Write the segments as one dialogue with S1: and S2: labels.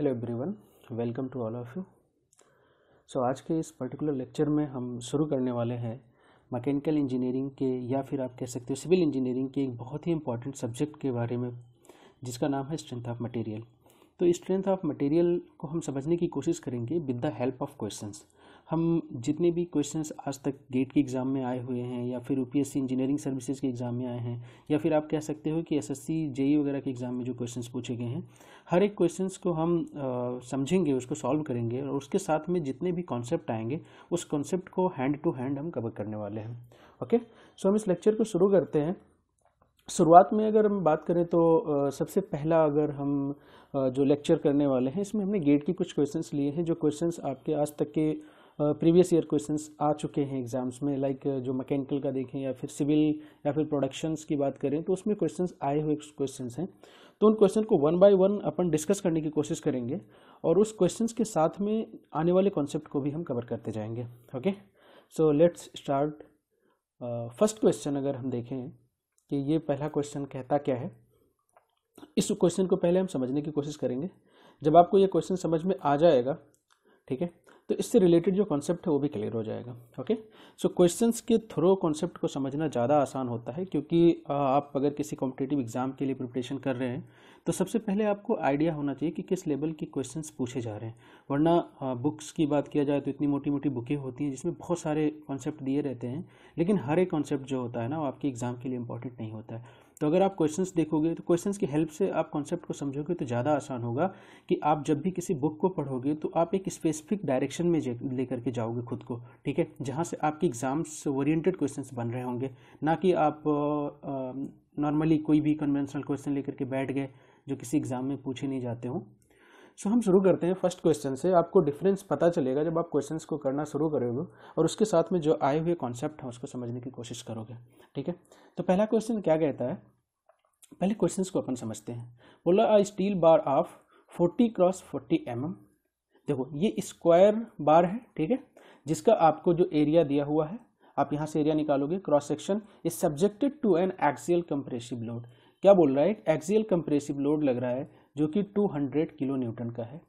S1: Hello everyone welcome to all of you so आज के इस पर्टिकुलर लेक्चर में हम शुरू करने वाले हैं मैकेनिकल इंजीनियरिंग के या फिर आप कह सकते हो सिविल इंजीनियरिंग के एक बहुत ही इंपॉर्टेंट सब्जेक्ट के बारे में जिसका नाम है स्ट्रेंथ ऑफ मटेरियल तो स्ट्रेंथ ऑफ मटेरियल को हम समझने की कोशिश करेंगे with the help of questions हम जितने भी क्वेश्चंस आज तक गेट के एग्ज़ाम में आए हुए हैं या फिर यूपीएससी इंजीनियरिंग सर्विसेज के एग्ज़ाम में आए हैं या फिर आप कह सकते हो कि एसएससी जेई e वगैरह के एग्ज़ाम में जो क्वेश्चंस पूछे गए हैं हर एक क्वेश्चंस को हम आ, समझेंगे उसको सॉल्व करेंगे और उसके साथ में जितने भी कॉन्सेप्ट आएंगे उस कॉन्सेप्ट को हैंड टू हैंड हम कवर करने वाले हैं ओके सो हम इस लेक्चर को शुरू करते हैं शुरुआत में अगर हम बात करें तो आ, सबसे पहला अगर हम आ, जो लेक्चर करने वाले हैं इसमें हमने गेट के कुछ क्वेश्चंस लिए हैं जो क्वेश्चंस आपके आज तक के प्रीवियस ईयर क्वेश्चंस आ चुके हैं एग्जाम्स में लाइक like, जो मैकेनिकल का देखें या फिर सिविल या फिर प्रोडक्शंस की बात करें तो उसमें क्वेश्चंस आए हुए क्वेश्चंस हैं तो उन क्वेश्चन को वन बाय वन अपन डिस्कस करने की कोशिश करेंगे और उस क्वेश्चंस के साथ में आने वाले कॉन्सेप्ट को भी हम कवर करते जाएंगे okay so let's start first question अगर हम देखें कि ये पहला क्वेश्चन कहता क्या है इस क्वेश्चन को पहले हम समझने की कोशिश करेंगे जब आपको ये क्वेश्चन समझ में आ जाएगा ठीक है तो इससे रिलेटेड जो कॉन्सेप्ट है वो भी क्लियर हो जाएगा ओके सो क्वेश्चंस के थ्रो कॉन्सेप्ट को समझना ज़्यादा आसान होता है क्योंकि आप अगर किसी कॉम्पिटेटिव एग्ज़ाम के लिए प्रिपरेशन कर रहे हैं तो सबसे पहले आपको आइडिया होना चाहिए कि किस लेवल के क्वेश्चंस पूछे जा रहे हैं वरना बुक्स की बात किया जाए तो इतनी मोटी मोटी बुकें होती हैं जिसमें बहुत सारे कॉन्सेप्ट दिए रहते हैं लेकिन हर एक कॉन्सेप्ट जो होता है ना वो आपके एग्ज़ाम के लिए इंपॉर्टेंट नहीं होता है तो अगर आप क्वेश्चंस देखोगे तो क्वेश्चंस की हेल्प से आप कॉन्सेप्ट को समझोगे तो ज़्यादा आसान होगा कि आप जब भी किसी बुक को पढ़ोगे तो आप एक स्पेसिफिक डायरेक्शन में लेकर के जाओगे खुद को ठीक है जहाँ से आपके एग्जाम्स ओरिएंटेड क्वेश्चंस बन रहे होंगे ना कि आप नॉर्मली कोई भी कन्वेंशनल क्वेश्चन लेकर के बैठ गए जो किसी एग्ज़ाम में पूछे नहीं जाते हों सो हम शुरू करते हैं फर्स्ट क्वेश्चन से आपको डिफरेंस पता चलेगा जब आप क्वेश्चन को करना शुरू करोगे और उसके साथ में जो आए हुए कॉन्सेप्ट हैं उसको समझने की कोशिश करोगे ठीक है तो पहला क्वेश्चन क्या कहता है पहले क्वेश्चन को अपन समझते हैं बोला a steel bar of forty cross forty m m देखो ये स्क्वायर बार है ठीक है जिसका आपको जो एरिया दिया हुआ है आप यहाँ से एरिया निकालोगे cross section is subjected to an axial compressive load क्या बोल रहा है एक्सियल कंप्रेसिव लोड लग रहा है जो कि 200 किलो न्यूटन का है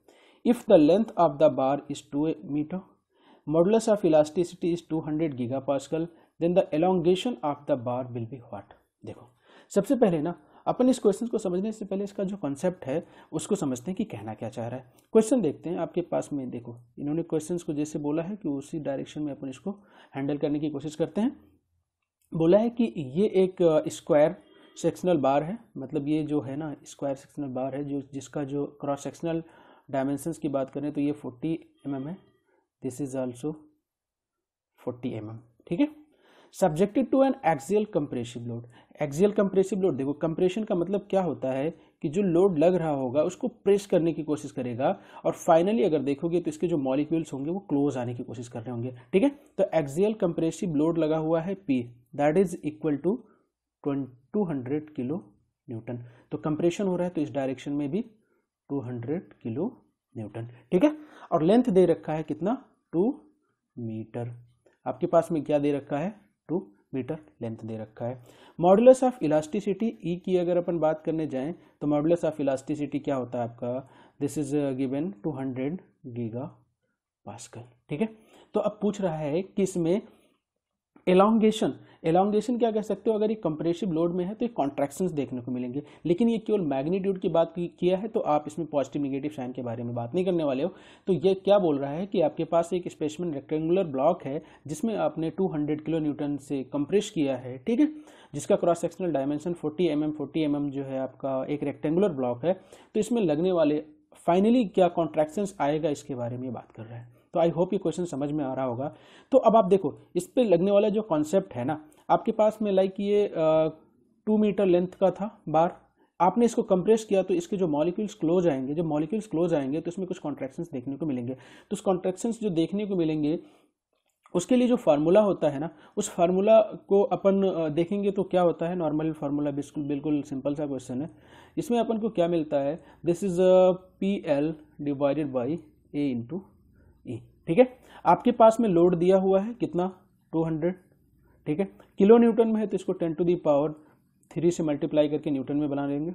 S1: if the length of the bar is two metre modulus of elasticity is 200 giga pascal then the elongation of the bar will be what देखो सबसे पहले ना अपन इस क्वेश्चन को समझने से पहले इसका जो कॉन्सेप्ट है उसको समझते हैं कि कहना क्या चाह रहा है क्वेश्चन देखते हैं आपके पास में देखो इन्होंने क्वेश्चन को जैसे बोला है कि उसी डायरेक्शन में अपन इसको हैंडल करने की कोशिश करते हैं बोला है कि ये एक स्क्वायर uh, सेक्शनल बार है मतलब ये जो है ना स्क्वायर सेक्शनल बार है जो जिसका जो क्रॉस सेक्शनल डायमेंशंस की बात करें तो ये फोर्टी एम mm है this is also forty m ठीक है subjected to an axial compressive load axial compressive load देखो कंप्रेशन का मतलब क्या होता है कि जो लोड लग रहा होगा उसको प्रेस करने की कोशिश करेगा और फाइनली अगर देखोगे तो इसके जो मॉलिक्यूल्स होंगे वो क्लोज आने की कोशिश कर रहे होंगे ठीक है तो एक्सियल कंप्रेसिव लोड लगा हुआ है P that is equal to two hundred kilo newton तो कंप्रेशन हो रहा है तो इस डायरेक्शन में भी टू हंड्रेड किलो न्यूटन ठीक है और लेंथ दे रखा है कितना टू मीटर आपके पास में क्या दे रखा है 2 मीटर लेंथ दे रखा है मॉडुलस ऑफ इलास्टिसिटी ई की अगर अपन बात करने जाएं तो मॉडुलस ऑफ इलास्टिसिटी क्या होता है आपका this is uh, two hundred giga pascal ठीक है तो अब पूछ रहा है कि इसमें एलोंगेशन एलोंगेशन क्या कह सकते हो अगर ये कंप्रेसिव लोड में है तो ये कॉन्ट्रेक्शन देखने को मिलेंगे लेकिन ये केवल मैग्नीट्यूड की बात किया है तो आप इसमें पॉजिटिव निगेटिव साइन के बारे में बात नहीं करने वाले हो तो ये क्या बोल रहा है कि आपके पास एक स्पेशमन रेक्टेंगुलर ब्लॉक है जिसमें आपने हंड्रेड किलो न्यूटन से कंप्रेस किया है ठीक है जिसका cross sectional dimension forty m m forty m m जो है आपका एक रेक्टेंगुलर ब्लॉक है तो इसमें लगने वाले फाइनली क्या कॉन्ट्रेक्शन आएगा इसके बारे में बात कर रहा है तो आई होप ये क्वेश्चन समझ में आ रहा होगा तो अब आप देखो इस पर लगने वाला जो कॉन्सेप्ट है ना आपके पास में लाइक ये टू मीटर लेंथ का था बार आपने इसको कंप्रेस किया तो इसके जो मॉलिक्यूल्स क्लोज आएंगे जब मॉलिक्यूल्स क्लोज आएंगे तो इसमें कुछ कॉन्ट्रेक्शन देखने को मिलेंगे तो उस कॉन्ट्रेक्शन जो देखने को मिलेंगे उसके लिए जो फार्मूला होता है ना उस फार्मूला को अपन देखेंगे तो क्या होता है नॉर्मल फार्मूला बिल्कुल बिल्कुल सिंपल सा क्वेश्चन है इसमें अपन को क्या मिलता है this is P L divided by A into E ठीक है आपके पास में लोड दिया हुआ है कितना 200 ठीक है किलो न्यूटन में है तो इसको 10 टू दी पावर थ्री से मल्टीप्लाई करके न्यूटन में बना लेंगे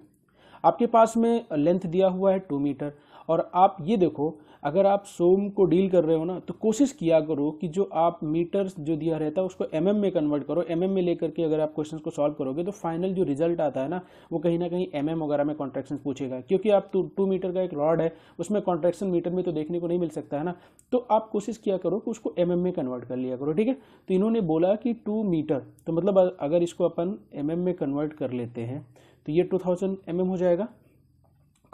S1: आपके पास में लेंथ दिया हुआ है टू मीटर और आप ये देखो अगर आप सोम को डील कर रहे हो ना तो कोशिश किया करो कि जो आप मीटर जो दिया रहता है उसको एम mm में कन्वर्ट करो एम mm में लेकर के अगर आप क्वेश्चन को सॉल्व करोगे तो फाइनल जो रिजल्ट आता है ना वो कहीं ना कहीं एम वगैरह में कॉन्ट्रेक्शन पूछेगा क्योंकि आप टू टू मीटर का एक रॉड है उसमें कॉन्ट्रेक्शन मीटर में तो देखने को नहीं मिल सकता है ना तो आप कोशिश किया करो कि उसको एम mm में कन्वर्ट कर लिया करो ठीक है तो इन्होंने बोला कि टू मीटर तो मतलब अगर इसको अपन एम mm में कन्वर्ट कर लेते हैं तो ये टू थाउजेंड mm हो जाएगा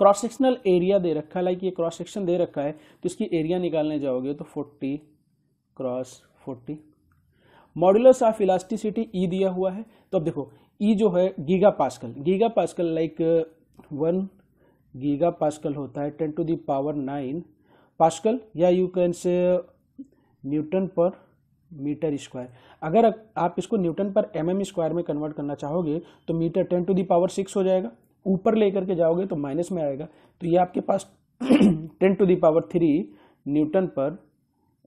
S1: क्रॉस सेक्शनल एरिया दे रखा है लाइक ये क्रॉस सेक्शन दे रखा है तो इसकी एरिया निकालने जाओगे तो forty cross forty modulus of elasticity E दिया हुआ है तो अब देखो ई e जो है giga pascal giga pascal like one giga pascal होता है ten to the power nine pascal या यू कैन से न्यूटन पर मीटर स्क्वायर अगर आप इसको न्यूटन पर एम स्क्वायर में कन्वर्ट करना चाहोगे तो metre ten to the power six हो जाएगा ऊपर लेकर के जाओगे तो माइनस में आएगा तो ये आपके पास ten to the power three newton पर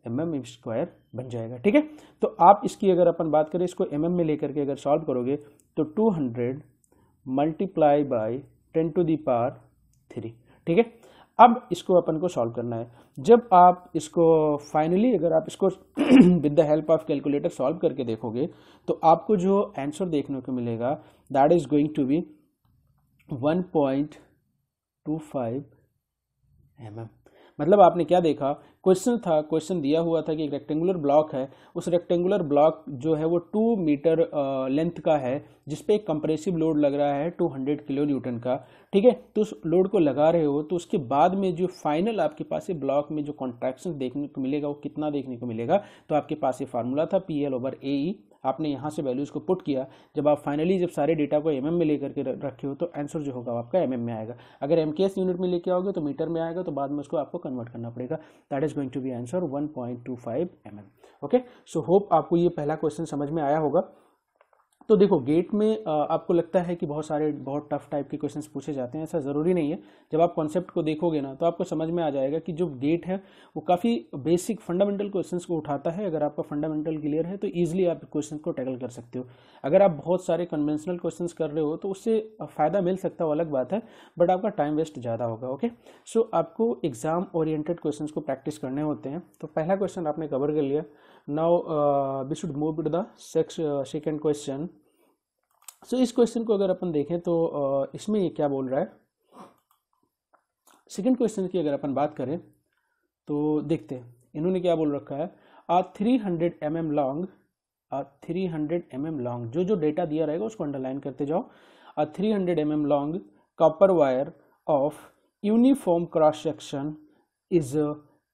S1: एम एम स्क्वायर बन जाएगा ठीक है तो आप इसकी अगर अपन बात करें इसको एम में लेकर के अगर सॉल्व करोगे तो two hundred multiply by ten to the power three ठीक है अब इसको अपन को सॉल्व करना है जब आप इसको फाइनली अगर आप इसको with the help of calculator solve करके देखोगे तो आपको जो आंसर देखने को मिलेगा that is going to be one point two five M m मतलब आपने क्या देखा क्वेश्चन था क्वेश्चन दिया हुआ था कि एक रेक्टेंगुलर ब्लॉक है उस रेक्टेंगुलर ब्लॉक जो है वो टू मीटर लेंथ का है जिसपे एक कंप्रेसिव लोड लग रहा है टू हंड्रेड किलो न्यूटन का ठीक है तो उस लोड को लगा रहे हो तो उसके बाद में जो फाइनल आपके पास ये ब्लॉक में जो कॉन्ट्रैक्शन देखने को मिलेगा वो कितना देखने को मिलेगा तो आपके पास ये फार्मूला था P L over A E आपने यहाँ से वैल्यूज़ को पुट किया जब आप फाइनली जब सारे डेटा को एम में लेकर के रखे हो तो आंसर जो होगा आपका एम में आएगा अगर एम यूनिट में लेके आओगे तो मीटर में आएगा तो बाद में उसको आपको कन्वर्ट करना पड़ेगा that is going to be answer one point two five M m okay so hope आपको ये पहला क्वेश्चन समझ में आया होगा तो देखो गेट में आपको लगता है कि बहुत सारे बहुत टफ टाइप के क्वेश्चंस पूछे जाते हैं ऐसा ज़रूरी नहीं है जब आप कॉन्सेप्ट को देखोगे ना तो आपको समझ में आ जाएगा कि जो गेट है वो काफ़ी बेसिक फंडामेंटल क्वेश्चंस को उठाता है अगर आपका फंडामेंटल क्लियर है तो ईजिली आप क्वेश्चन को टैकल कर सकते हो अगर आप बहुत सारे कन्वेंशनल क्वेश्चन कर रहे हो तो उससे फ़ायदा मिल सकता हो अलग बात है बट आपका टाइम वेस्ट ज़्यादा होगा ओके सो आपको एग्ज़ाम ओरिएंटेड क्वेश्चन को प्रैक्टिस करने होते हैं तो पहला क्वेश्चन आपने कवर कर लिया now we should move to the second question so इस क्वेश्चन को अगर अपन देखें तो uh, इसमें ये क्या बोल रहा है सेकेंड क्वेश्चन की अगर अपन बात करें तो देखते हैं इन्होंने क्या बोल रखा है uh three hundred M m long uh three hundred M m long जो जो डेटा दिया रहेगा उसको अंडरलाइन करते जाओ uh three hundred M m long copper wire of uniform cross section is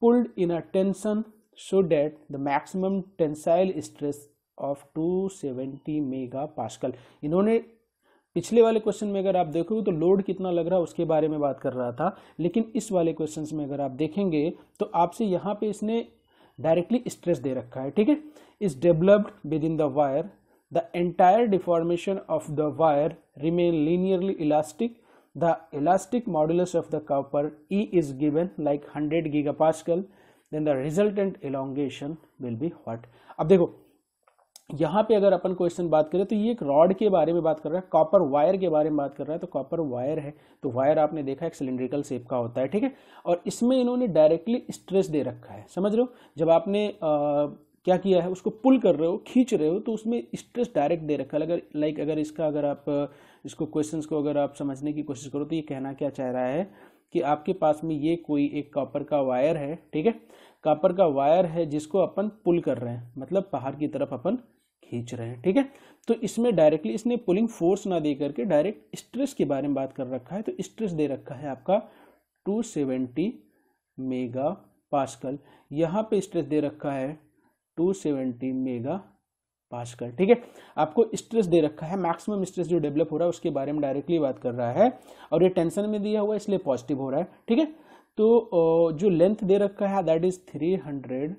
S1: pulled in a tension so that the maximum tensile stress of 270 mega pascal इन्होंने पिछले वाले क्वेश्चन में अगर आप देखोगे तो लोड कितना लग रहा है उसके बारे में बात कर रहा था लेकिन इस वाले क्वेश्चन में अगर आप देखेंगे तो आपसे यहाँ पे इसने डायरेक्टली स्ट्रेस दे रखा है ठीक है is developed with in the wire the entire deformation of the wire remain linearly elastic the elastic module of the copper E is given like hundred giga pascal then the resultant elongation will be what अब देखो यहाँ पे अगर अपन question बात करें तो ये एक रॉड के बारे में बात कर रहा है कॉपर वायर के बारे में बात कर रहा है तो कॉपर वायर है तो वायर आपने देखा एक सिलेंड्रिकल शेप का होता है ठीक है और इसमें इन्होंने डायरेक्टली स्ट्रेस दे रखा है समझ रहे हो जब आपने आ, क्या किया है उसको पुल कर रहे हो खींच रहे हो तो उसमें स्ट्रेस डायरेक्ट दे रखा है अगर लाइक अगर इसका अगर आप इसको क्वेश्चंस को अगर आप समझने की कोशिश करो तो ये कहना क्या चाह रहा है कि आपके पास में ये कोई एक कॉपर का वायर है ठीक है कॉपर का वायर है जिसको अपन पुल कर रहे हैं मतलब बाहर की तरफ अपन खींच रहे हैं ठीक है तो इसमें डायरेक्टली इसने पुलिंग फोर्स ना दे करके डायरेक्ट स्ट्रेस के बारे में बात कर रखा है तो स्ट्रेस दे रखा है आपका 270 मेगा पास्कल यहाँ पे स्ट्रेस दे रखा है 270 मेगा पास कर ठीक है आपको स्ट्रेस दे रखा है मैक्सिमम स्ट्रेस जो डेवलप हो रहा है उसके बारे में डायरेक्टली बात कर रहा है और ये टेंशन में दिया हुआ है इसलिए पॉजिटिव हो रहा है ठीक है तो जो लेंथ दे रखा है that is three hundred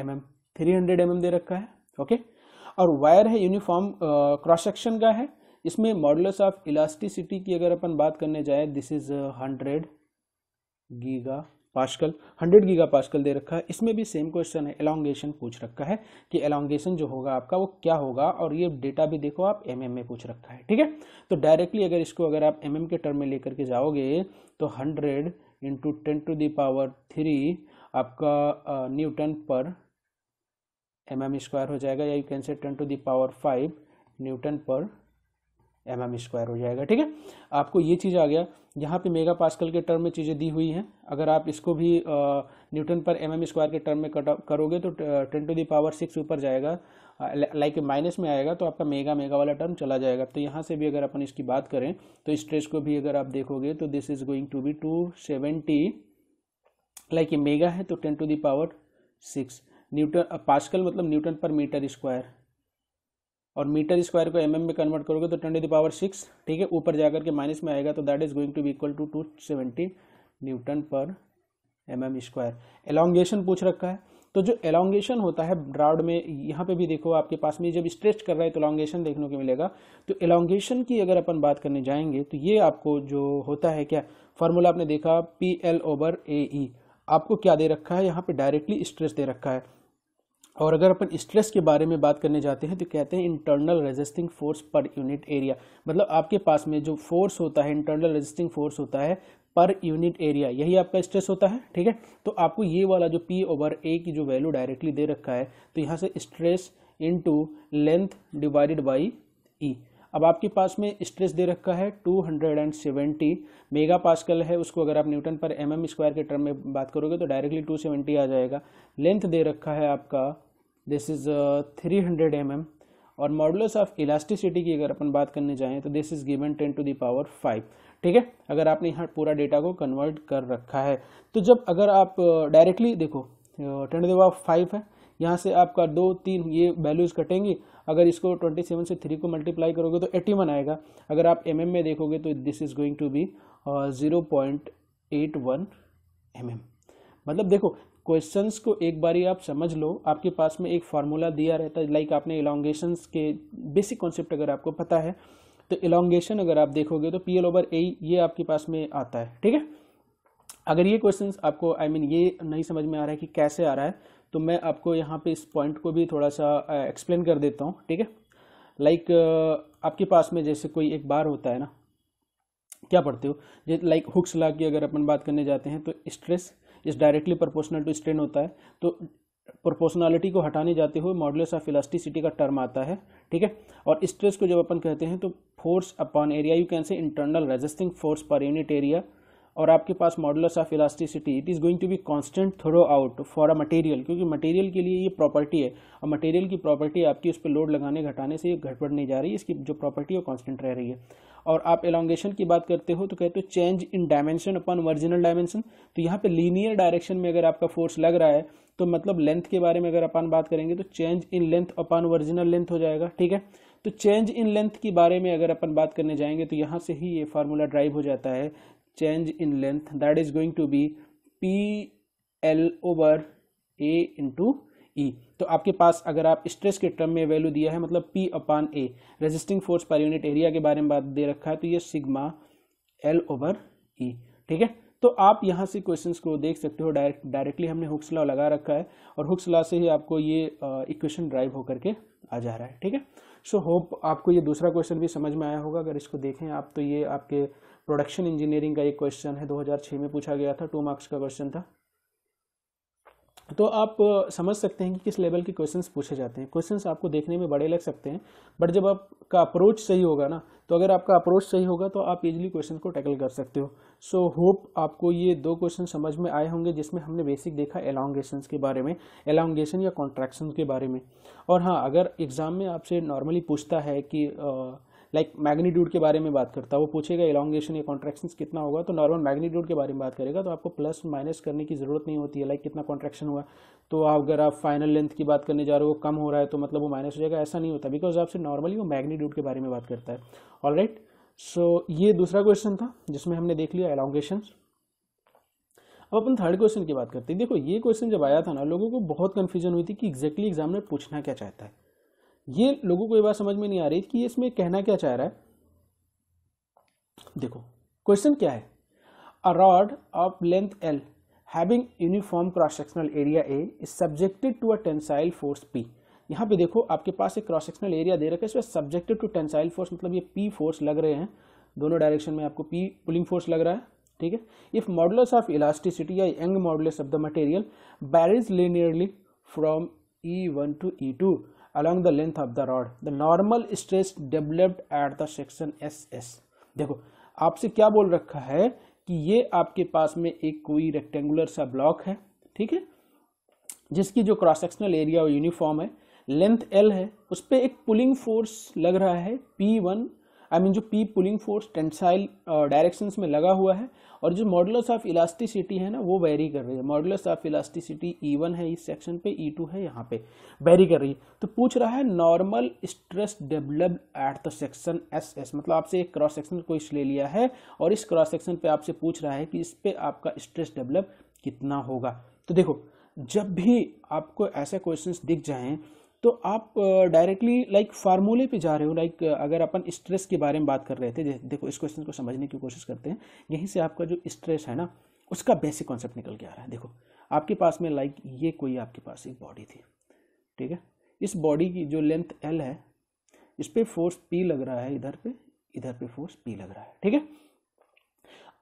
S1: M m three hundred m दे रखा है ओके और वायर है यूनिफॉर्म क्रॉस सेक्शन का है इसमें मॉडल्स ऑफ इलास्टिसिटी की अगर अपन बात करने जाए this is hundred giga pascal 100 giga pascal दे रखा है इसमें भी सेम क्वेश्चन है एलोंगेशन पूछ रखा है कि एलोंगेशन जो होगा आपका वो क्या होगा और ये डेटा भी देखो आप एम में पूछ रखा है ठीक है तो डायरेक्टली अगर इसको अगर आप एम के टर्म में लेकर के जाओगे तो hundred into ten to the power three आपका न्यूटन पर एम एम स्क्वायर हो जाएगा या you can say ten to the power five newton पर एम एम स्क्वायर हो जाएगा ठीक है आपको ये चीज़ आ गया यहाँ पे मेगा पास्कल के टर्म में चीज़ें दी हुई हैं अगर आप इसको भी न्यूटन पर एम एम स्क्वायर के टर्म में करोगे तो टेन टू दावर सिक्स ऊपर जाएगा लाइक माइनस में आएगा तो आपका मेगा मेगा वाला टर्म चला जाएगा तो यहाँ से भी अगर अपन इसकी बात करें तो स्ट्रेस को भी अगर आप देखोगे तो this is going to be two seventy like ये मेगा है तो ten to the power six newton pascal मतलब न्यूटन पर मीटर स्क्वायर और मीटर स्क्वायर को एम में कन्वर्ट करोगे तो ten to the power six ठीक है ऊपर जाकर के माइनस में आएगा तो that is going to be equal to two seventy newton पर एम एम स्क्वायर एलोंगेशन पूछ रखा है तो जो एलोंगेशन होता है ड्राउड में यहाँ पे भी देखो आपके पास में जब स्ट्रेच कर रहा है तो एलोंगेशन देखने को मिलेगा तो एलोंगेशन की अगर अपन बात करने जाएंगे तो ये आपको जो होता है क्या फॉर्मूला आपने देखा P L over A E आपको क्या दे रखा है यहाँ पे डायरेक्टली स्ट्रेस दे रखा है और अगर अपन स्ट्रेस के बारे में बात करने जाते हैं तो कहते हैं internal resisting force per unit area मतलब आपके पास में जो फोर्स होता है इंटरनल रेजिस्टिंग फोर्स होता है पर यूनिट एरिया यही आपका स्ट्रेस होता है ठीक है तो आपको ये वाला जो पी ओवर ए की जो वैल्यू डायरेक्टली दे रखा है तो यहाँ से stress into length divided by E अब आपके पास में स्ट्रेस दे रखा है 270 मेगा पासकल है उसको अगर आप न्यूटन पर एम एम स्क्वायर के टर्म में बात करोगे तो डायरेक्टली 270 आ जाएगा लेंथ दे रखा है आपका this is three hundred M M और मॉडुलस ऑफ इलास्टिसिटी की अगर अपन बात करने जाएँ तो this is given ten to the power five ठीक है अगर आपने यहाँ पूरा डेटा को कन्वर्ट कर रखा है तो जब अगर आप डायरेक्टली uh, देखो टेन टू दावर फाइव है यहाँ से आपका दो तीन ये वैल्यूज़ कटेंगी अगर इसको 27 से थ्री को मल्टीप्लाई करोगे तो वन आएगा अगर आप एम mm में देखोगे तो this is going to be zero point eight one m m मतलब देखो क्वेश्चंस को एक बारी आप समझ लो आपके पास में एक फार्मूला दिया रहता है लाइक आपने इलांगेशंस के बेसिक कॉन्सेप्ट अगर आपको पता है तो इलांगेशन अगर आप देखोगे तो पी एल ओवर ए ये आपके पास में आता है ठीक है अगर ये क्वेश्चंस आपको आई I मीन mean, ये नहीं समझ में आ रहा है कि कैसे आ रहा है तो मैं आपको यहाँ पे इस पॉइंट को भी थोड़ा सा एक्सप्लेन कर देता हूँ ठीक है लाइक आपके पास में जैसे कोई एक बार होता है ना क्या पढ़ते हो जैसे लाइक हुक्स ला की अगर अपन बात करने जाते हैं तो स्ट्रेस इस डायरेक्टली प्रोपोर्शनल टू स्ट्रेन होता है तो प्रोपोर्शनलिटी को हटाने जाते हुए मॉडल्स ऑफ इलास्टिसिटी का टर्म आता है ठीक है और स्ट्रेस को जब अपन कहते हैं तो force upon area you can say internal resisting force per unit area और आपके पास modulus of elasticity it is going to be constant throughout for a material क्योंकि मटेरियल के लिए ये प्रॉपर्टी है और मटेरियल की प्रॉपर्टी आपकी उस पर लोड लगाने घटाने से घटबड़ नहीं जा रही है इसकी जो प्रॉपर्टी है कॉन्स्टेंट रह रही है और आप एलोंगेशन की बात करते हो तो कहते हो change in dimension upon original dimension तो यहाँ पे लीनियर डायरेक्शन में अगर आपका फोर्स लग रहा है तो मतलब लेंथ के बारे में अगर अपन बात करेंगे तो change in length upon original length हो जाएगा ठीक है तो चेंज इन लेंथ के बारे में अगर अपन बात करने जाएंगे तो यहाँ से ही ये फार्मूला ड्राइव हो जाता है change in length that is going to be P L over A into E तो आपके पास अगर आप स्ट्रेस के टर्म में वैल्यू दिया है मतलब P upon A resisting force per unit area के बारे में बात दे रखा है तो ये सिग्मा एल ओवर ई ठीक है तो आप यहाँ से क्वेश्चंस को देख सकते हो डायरेक्ट डायरेक्टली हमने हुक्स लॉ लगा रखा है और हुक्स लॉ से ही आपको ये इक्वेशन ड्राइव होकर के आ जा रहा है ठीक है सो होप आपको ये दूसरा क्वेश्चन भी समझ में आया होगा अगर इसको देखें आप तो ये आपके प्रोडक्शन इंजीनियरिंग का एक क्वेश्चन है 2006 में पूछा गया था टू मार्क्स का क्वेश्चन था तो आप समझ सकते हैं कि किस लेवल के क्वेश्चंस पूछे जाते हैं क्वेश्चंस आपको देखने में बड़े लग सकते हैं बट जब आपका अप्रोच सही होगा ना तो अगर आपका अप्रोच सही होगा तो आप इजीली क्वेश्चन को टैकल कर सकते हो सो so, होप आपको ये दो क्वेश्चन समझ में आए होंगे जिसमें हमने बेसिक देखा एलोंगेशंस के बारे में एलोंगेशन या कॉन्ट्रैक्शन के बारे में और हाँ अगर एग्ज़ाम में आपसे नॉर्मली पूछता है कि आ, लाइक मैग्नीट्यूड के बारे में बात करता है वो पूछेगा एलोंगेशन या कॉन्ट्रेक्शन कितना होगा तो नॉर्मल मैग्नीट्यूड के बारे में बात करेगा तो आपको प्लस माइनस करने की ज़रूरत नहीं होती है लाइक कितना कॉन्ट्रेक्शन हुआ तो अगर आप फाइनल लेंथ की बात करने जा रहे हो कम हो रहा है तो मतलब वो माइनस हो जाएगा ऐसा नहीं होता बिकॉज आपसे नॉर्मली वो मैग्नीट्यूड के बारे में बात करता है ऑल राइट सो ये दूसरा क्वेश्चन था जिसमें हमने देख लिया एलोंगेशन अब अपन थर्ड क्वेश्चन की बात करते हैं देखो ये क्वेश्चन जब आया था ना लोगों को बहुत कन्फ्यूजन हुई थी कि एग्जैक्टली एग्जाम में पूछना क्या चाहता है ये लोगों को ये बात समझ में नहीं आ रही कि इसमें कहना क्या चाह रहा है देखो क्वेश्चन क्या है a rod of length L having uniform cross sectional area A is subjected to a tensile force P यहाँ पे देखो आपके पास एक क्रॉस सेक्शनल एरिया दे रखा है इसमें सब्जेक्टेड टू टेंसाइल फोर्स मतलब ये पी फोर्स लग रहे हैं दोनों डायरेक्शन में आपको पी पुलिंग फोर्स लग रहा है ठीक है इफ मॉडुलस ऑफ इलास्टिसिटी या Young modulus of the material varies linearly from E one to E two along the length of the rod the normal stress developed at the section ss देखो आपसे क्या बोल रखा है कि ये आपके पास में एक कोई रेक्टेंगुलर सा ब्लॉक है ठीक है जिसकी जो क्रॉस सेक्शनल एरिया वो यूनिफॉर्म है लेंथ एल है उस पर एक पुलिंग फोर्स लग रहा है पी वन आई मीन जो P pulling force tensile direction में लगा हुआ है और जो मॉडुलस ऑफ इलास्टिसिटी है ना वो वेरी कर रही है modulus of elasticity E one है इस सेक्शन पे ई e टू है यहाँ पे वेरी कर रही है तो पूछ रहा है normal stress develop at the section S S मतलब आपसे एक क्रॉस सेक्शन क्वेश्चन ले लिया है और इस क्रॉस सेक्शन पे आपसे पूछ रहा है कि इस पर आपका स्ट्रेस डेवलप कितना होगा तो देखो जब भी आपको ऐसे क्वेश्चंस दिख जाएं तो आप डायरेक्टली लाइक फार्मूले पे जा रहे हो लाइक अगर अपन स्ट्रेस के बारे में बात कर रहे थे देखो इस क्वेश्चन को समझने की कोशिश करते हैं यहीं से आपका जो स्ट्रेस है ना उसका बेसिक कॉन्सेप्ट निकल के आ रहा है देखो आपके पास में लाइक ये कोई आपके पास एक बॉडी थी ठीक है इस बॉडी की जो लेंथ एल है इस पर फोर्स पी लग रहा है इधर पे इधर पे फोर्स पी लग रहा है ठीक है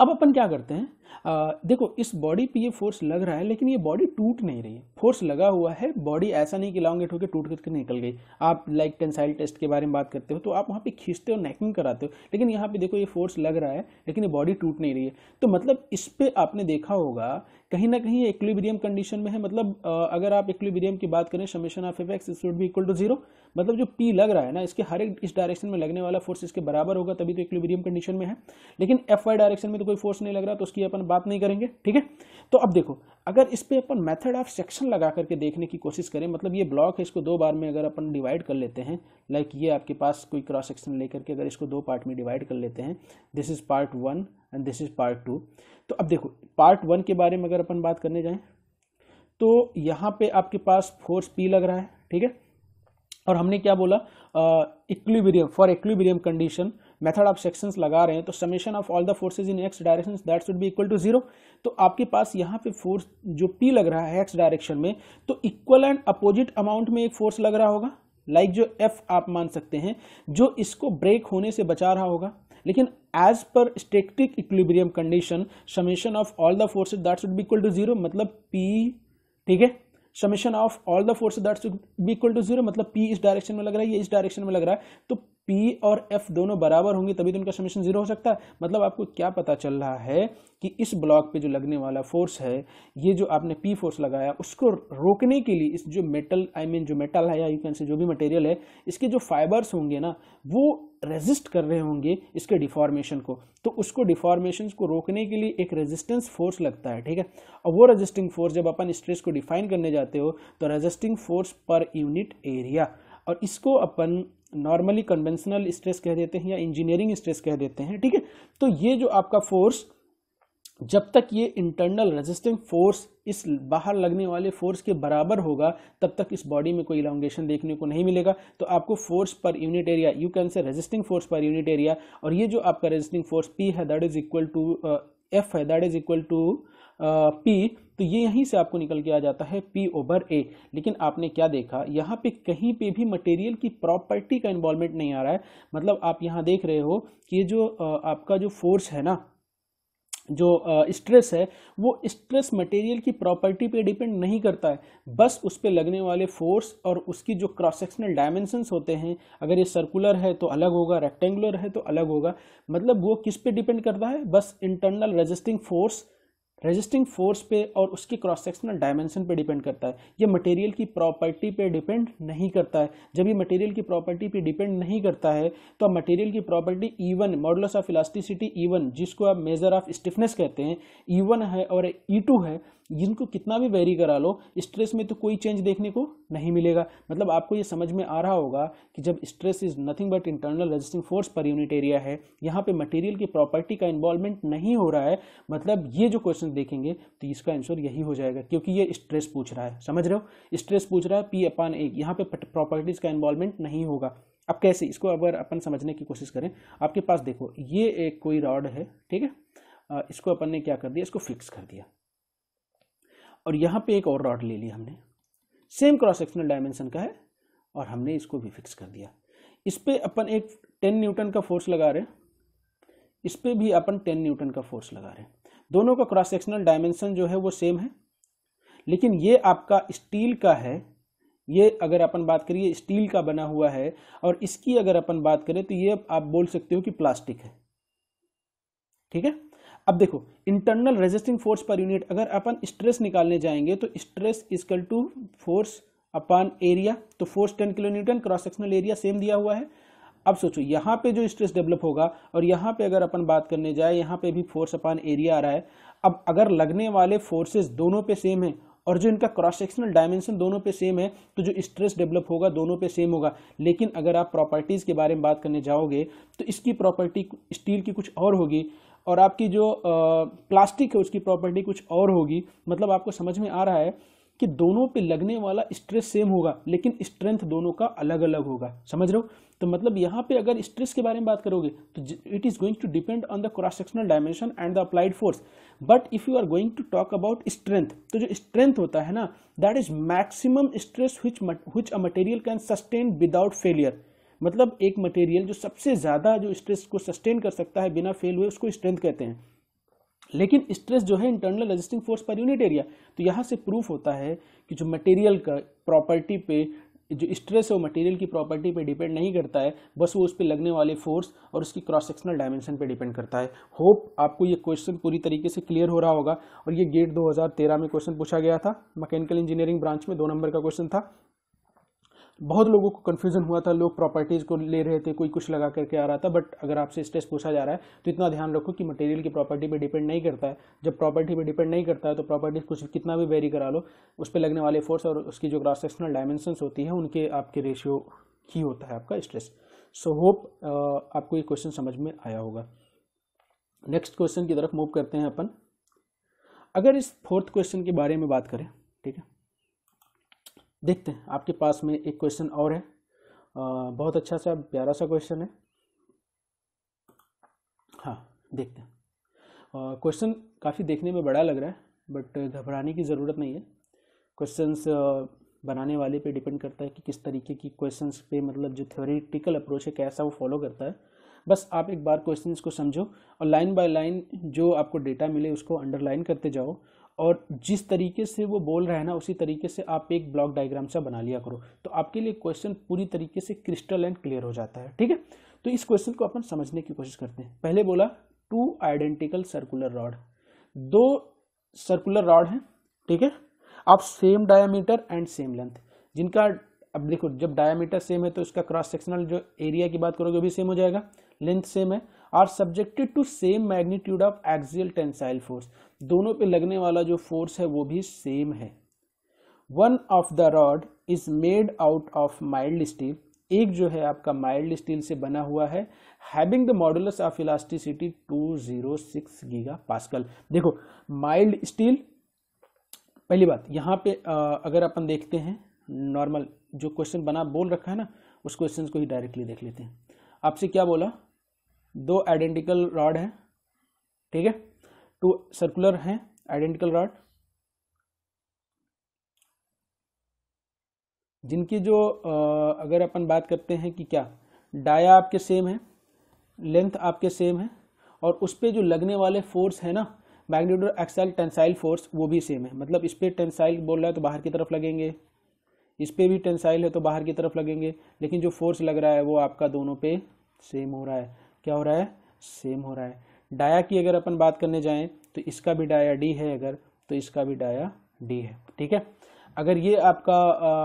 S1: अब अपन क्या करते हैं आ, देखो इस बॉडी पे ये फोर्स लग रहा है लेकिन ये बॉडी टूट नहीं रही है फोर्स लगा हुआ है बॉडी ऐसा नहीं कि लॉन्गेट होकर टूट करके निकल गई आप लाइक टेंसाइल टेस्ट के बारे में बात करते हो तो आप वहाँ पे खींचते हो नेकिंग कराते हो लेकिन यहाँ पे देखो ये फोर्स लग रहा है लेकिन ये बॉडी टूट नहीं रही है तो मतलब इस पर आपने देखा होगा कहीं ना कहीं इक्विलिब्रियम कंडीशन में है मतलब अगर आप इक्विलिब्रियम की बात करें summation of F X should be equal to zero मतलब जो पी लग रहा है ना इसके हर एक इस डायरेक्शन में लगने वाला फोर्स इसके बराबर होगा तभी तो इक्विलिब्रियम कंडीशन में है लेकिन एफ वाई डायरेक्शन में तो कोई फोर्स नहीं लग रहा तो उसकी अपन बात नहीं करेंगे ठीक है तो अब देखो अगर इस पर अपन मेथड ऑफ सेक्शन लगा करके देखने की कोशिश करें मतलब ये ब्लॉक है इसको दो बार में अगर अपन डिवाइड कर लेते हैं लाइक ये आपके पास कोई क्रॉस सेक्शन लेकर के अगर इसको दो पार्ट में डिवाइड कर लेते हैं this is part one and this is part two तो अब देखो पार्ट वन के बारे में अगर अपन बात करने जाएँ तो यहाँ पे आपके पास फोर्स पी लग रहा है ठीक है और हमने क्या बोला equilibrium for equilibrium condition method of sections लगा रहे हैं तो summation of all the forces in X direction that should be equal to zero तो आपके पास यहाँ पे फोर्स जो पी लग रहा है एक्स डायरेक्शन में तो इक्वल एंड अपोजिट अमाउंट में एक फोर्स लग रहा होगा लाइक like जो एफ आप मान सकते हैं जो इसको ब्रेक होने से बचा रहा होगा लेकिन as per static equilibrium condition summation of all the forces that should be equal to zero मतलब पी ठीक है summation of all the forces that should be equal to zero मतलब पी इस डायरेक्शन में लग रहा है ये इस डायरेक्शन में लग रहा है तो पी और एफ दोनों बराबर होंगे तभी तो उनका समेशन जीरो हो सकता है मतलब आपको क्या पता चल रहा है कि इस ब्लॉक पे जो लगने वाला फोर्स है ये जो आपने पी फोर्स लगाया उसको रोकने के लिए इस जो metal I I mean mean, जो मेटल है या यू कैन से जो भी मटेरियल है इसके जो फाइबर्स होंगे ना वो रेजिस्ट कर रहे होंगे इसके डिफॉर्मेशन को तो उसको डिफॉर्मेशन को रोकने के लिए एक रेजिस्टेंस फोर्स लगता है ठीक है और वो रेजिस्टिंग फोर्स जब अपन स्ट्रेस को डिफाइन करने जाते हो तो resisting force per unit area और इसको अपन नॉर्मली कन्वेंशनल स्ट्रेस कह देते हैं या इंजीनियरिंग स्ट्रेस कह देते हैं ठीक है तो ये जो आपका फोर्स जब तक ये इंटरनल रेजिस्टिंग फोर्स इस बाहर लगने वाले फोर्स के बराबर होगा तब तक इस बॉडी में कोई इलांगेशन देखने को नहीं मिलेगा तो आपको force per unit area you can say resisting force per unit area और ये जो आपका रेजिस्टिंग फोर्स पी है that is equal to F है that is equal to P तो ये यहीं से आपको निकल के आ जाता है पी ओवर ए लेकिन आपने क्या देखा यहाँ पे कहीं पे भी मटेरियल की प्रॉपर्टी का इन्वॉल्वमेंट नहीं आ रहा है मतलब आप यहाँ देख रहे हो कि जो आपका जो फोर्स है ना जो स्ट्रेस है वो स्ट्रेस मटेरियल की प्रॉपर्टी पे डिपेंड नहीं करता है बस उस पर लगने वाले फोर्स और उसकी जो क्रॉस सेक्शनल डायमेंशंस होते हैं अगर ये सर्कुलर है तो अलग होगा रेक्टेंगुलर है तो अलग होगा मतलब वो किस पे डिपेंड करता है बस internal resisting force resisting force पे और उसकी क्रॉस सेक्शनल डायमेंशन पे डिपेंड करता है ये मटेरियल की प्रॉपर्टी पे डिपेंड नहीं करता है जब ये मटेरियल की प्रॉपर्टी पे डिपेंड नहीं करता है तो आप मटेरियल की property even models of elasticity even जिसको आप मेजर ऑफ स्टिफनेस कहते हैं ईवन e है और ई e टू है जिनको कितना भी वेरी करा लो स्ट्रेस में तो कोई चेंज देखने को नहीं मिलेगा मतलब आपको ये समझ में आ रहा होगा कि जब stress is nothing but internal resisting force per unit area है यहाँ पे मटेरियल की प्रॉपर्टी का इन्वॉल्वमेंट नहीं हो रहा है मतलब ये जो क्वेश्चन ऑप्शन देखेंगे तो इसका आंसर यही हो जाएगा क्योंकि ये स्ट्रेस पूछ रहा है समझ रहे हो स्ट्रेस पूछ रहा है पी अपान ए यहाँ पे प्रॉपर्टीज़ का इन्वॉल्वमेंट नहीं होगा अब कैसे इसको अगर अपन समझने की कोशिश करें आपके पास देखो ये एक कोई रॉड है ठीक है इसको अपन ने क्या कर दिया इसको फिक्स कर दिया और यहाँ पे एक और रॉड ले लिया हमने सेम क्रॉस सेक्शनल डायमेंशन का है और हमने इसको भी फिक्स कर दिया इस पर अपन एक टेन न्यूटन का फोर्स लगा रहे हैं इस पर भी अपन टेन न्यूटन का फोर्स लगा रहे हैं दोनों का क्रॉस सेक्शनल डायमेंशन जो है वो सेम है लेकिन ये आपका स्टील का है ये अगर अपन बात करिए स्टील का बना हुआ है और इसकी अगर अपन बात करें तो ये आप बोल सकते हो कि प्लास्टिक है ठीक है अब देखो internal resisting force per unit अगर अपन स्ट्रेस निकालने जाएंगे तो stress is equal to force upon area तो force ten kilo newton cross sectional area same दिया हुआ है अब सोचो यहाँ पे जो स्ट्रेस डेवलप होगा और यहाँ पे अगर अपन बात करने जाए यहाँ पे भी फोर्स अपान एरिया आ रहा है अब अगर लगने वाले फोर्सेस दोनों पे सेम है और जो इनका क्रॉस सेक्शनल डायमेंशन दोनों पे सेम है तो जो स्ट्रेस डेवलप होगा दोनों पे सेम होगा लेकिन अगर आप प्रॉपर्टीज़ के बारे में बात करने जाओगे तो इसकी प्रॉपर्टी स्टील की कुछ और होगी और आपकी जो प्लास्टिक है उसकी प्रॉपर्टी कुछ और होगी मतलब आपको समझ में आ रहा है कि दोनों पे लगने वाला स्ट्रेस सेम होगा लेकिन स्ट्रेंथ दोनों का अलग अलग होगा समझ रहे हो तो मतलब यहाँ पे अगर स्ट्रेस के बारे में बात करोगे तो it is going to depend on the cross sectional dimension and the applied force but if you are going to talk about strength तो जो स्ट्रेंथ होता है ना that is maximum stress which which a material can sustain without failure मतलब एक material जो सबसे ज़्यादा जो स्ट्रेस को सस्टेन कर सकता है बिना फेल हुए उसको स्ट्रेंथ कहते हैं लेकिन स्ट्रेस जो है internal resisting force per unit area तो यहाँ से प्रूफ होता है कि जो मटेरियल का प्रॉपर्टी पे जो स्ट्रेस है वो मटेरियल की प्रॉपर्टी पे डिपेंड नहीं करता है बस वो उस पर लगने वाले फोर्स और उसकी क्रॉस सेक्शनल डायमेंशन पे डिपेंड करता है होप आपको ये क्वेश्चन पूरी तरीके से क्लियर हो रहा होगा और ये गेट 2013 में क्वेश्चन पूछा गया था मैकेनिकल इंजीनियरिंग ब्रांच में दो नंबर का क्वेश्चन था बहुत लोगों को कन्फ्यूजन हुआ था लोग प्रॉपर्टीज़ को ले रहे थे कोई कुछ लगा करके आ रहा था बट अगर आपसे स्ट्रेस पूछा जा रहा है तो इतना ध्यान रखो कि मटेरियल की प्रॉपर्टी पर डिपेंड नहीं करता है जब प्रॉपर्टी पर डिपेंड नहीं करता है तो प्रॉपर्टीज कुछ कितना भी वेरी करा लो उस पर लगने वाले फोर्स और उसकी जो क्रॉस सेक्शनल डायमेंशंस होती है उनके आपके रेशियो ही होता है आपका स्ट्रेस सो होप आपको ये क्वेश्चन समझ में आया होगा नेक्स्ट क्वेश्चन की तरफ मूव करते हैं अपन अगर इस फोर्थ क्वेश्चन के बारे में बात करें ठीक है देखते हैं आपके पास में एक क्वेश्चन और है आ, बहुत अच्छा सा प्यारा सा क्वेश्चन है हाँ देखते हैं क्वेश्चन काफ़ी देखने में बड़ा लग रहा है बट घबराने की ज़रूरत नहीं है क्वेश्चंस बनाने वाले पे डिपेंड करता है कि किस तरीके की क्वेश्चंस पे मतलब जो थ्योरेटिकल अप्रोच है कैसा वो फॉलो करता है बस आप एक बार क्वेश्चंस को समझो और लाइन बाय लाइन जो आपको डेटा मिले उसको अंडरलाइन करते जाओ और जिस तरीके से वो बोल रहा है ना उसी तरीके से आप एक ब्लॉक डायग्राम सा बना लिया करो तो आपके लिए क्वेश्चन पूरी तरीके से क्रिस्टल एंड क्लियर हो जाता है ठीक है तो इस क्वेश्चन को अपन समझने की कोशिश करते हैं पहले बोला टू आइडेंटिकल सर्कुलर रॉड दो सर्कुलर रॉड हैं ठीक है आप same diameter and same length जिनका अब देखो जब डायामीटर सेम है तो इसका क्रॉस सेक्शनल जो एरिया की बात करोगे वो भी सेम हो जाएगा लेंथ सेम है are subjected to same magnitude of axial tensile force दोनों पे लगने वाला जो फोर्स है वो भी सेम है one of the rod is made out of mild steel एक जो है आपका माइल्ड स्टील से बना हुआ है having the modulus of elasticity six giga pascal देखो माइल्ड स्टील पहली बात यहाँ पे आ, अगर अपन देखते हैं नॉर्मल जो क्वेश्चन बना बोल रखा है ना उस क्वेश्चन को ही डायरेक्टली देख लेते हैं आपसे क्या बोला दो आइडेंटिकल रॉड है ठीक है टू सर्कुलर हैं आइडेंटिकल रॉड जिनकी जो अगर अपन बात करते हैं कि क्या डाया आपके सेम है लेंथ आपके सेम है और उस पर जो लगने वाले फोर्स है ना मैग्नीट्यूड एक्साइल टेंसाइल फोर्स वो भी सेम है मतलब इस पर टेंसाइल बोल रहा है तो बाहर की तरफ लगेंगे इस पर भी टेंसाइल है तो बाहर की तरफ लगेंगे लेकिन जो फोर्स लग रहा है वो आपका दोनों पे सेम हो रहा है क्या हो रहा है सेम हो रहा है डाया की अगर अपन बात करने जाएं तो इसका भी डाया डी है अगर तो इसका भी डाया डी है ठीक है अगर ये आपका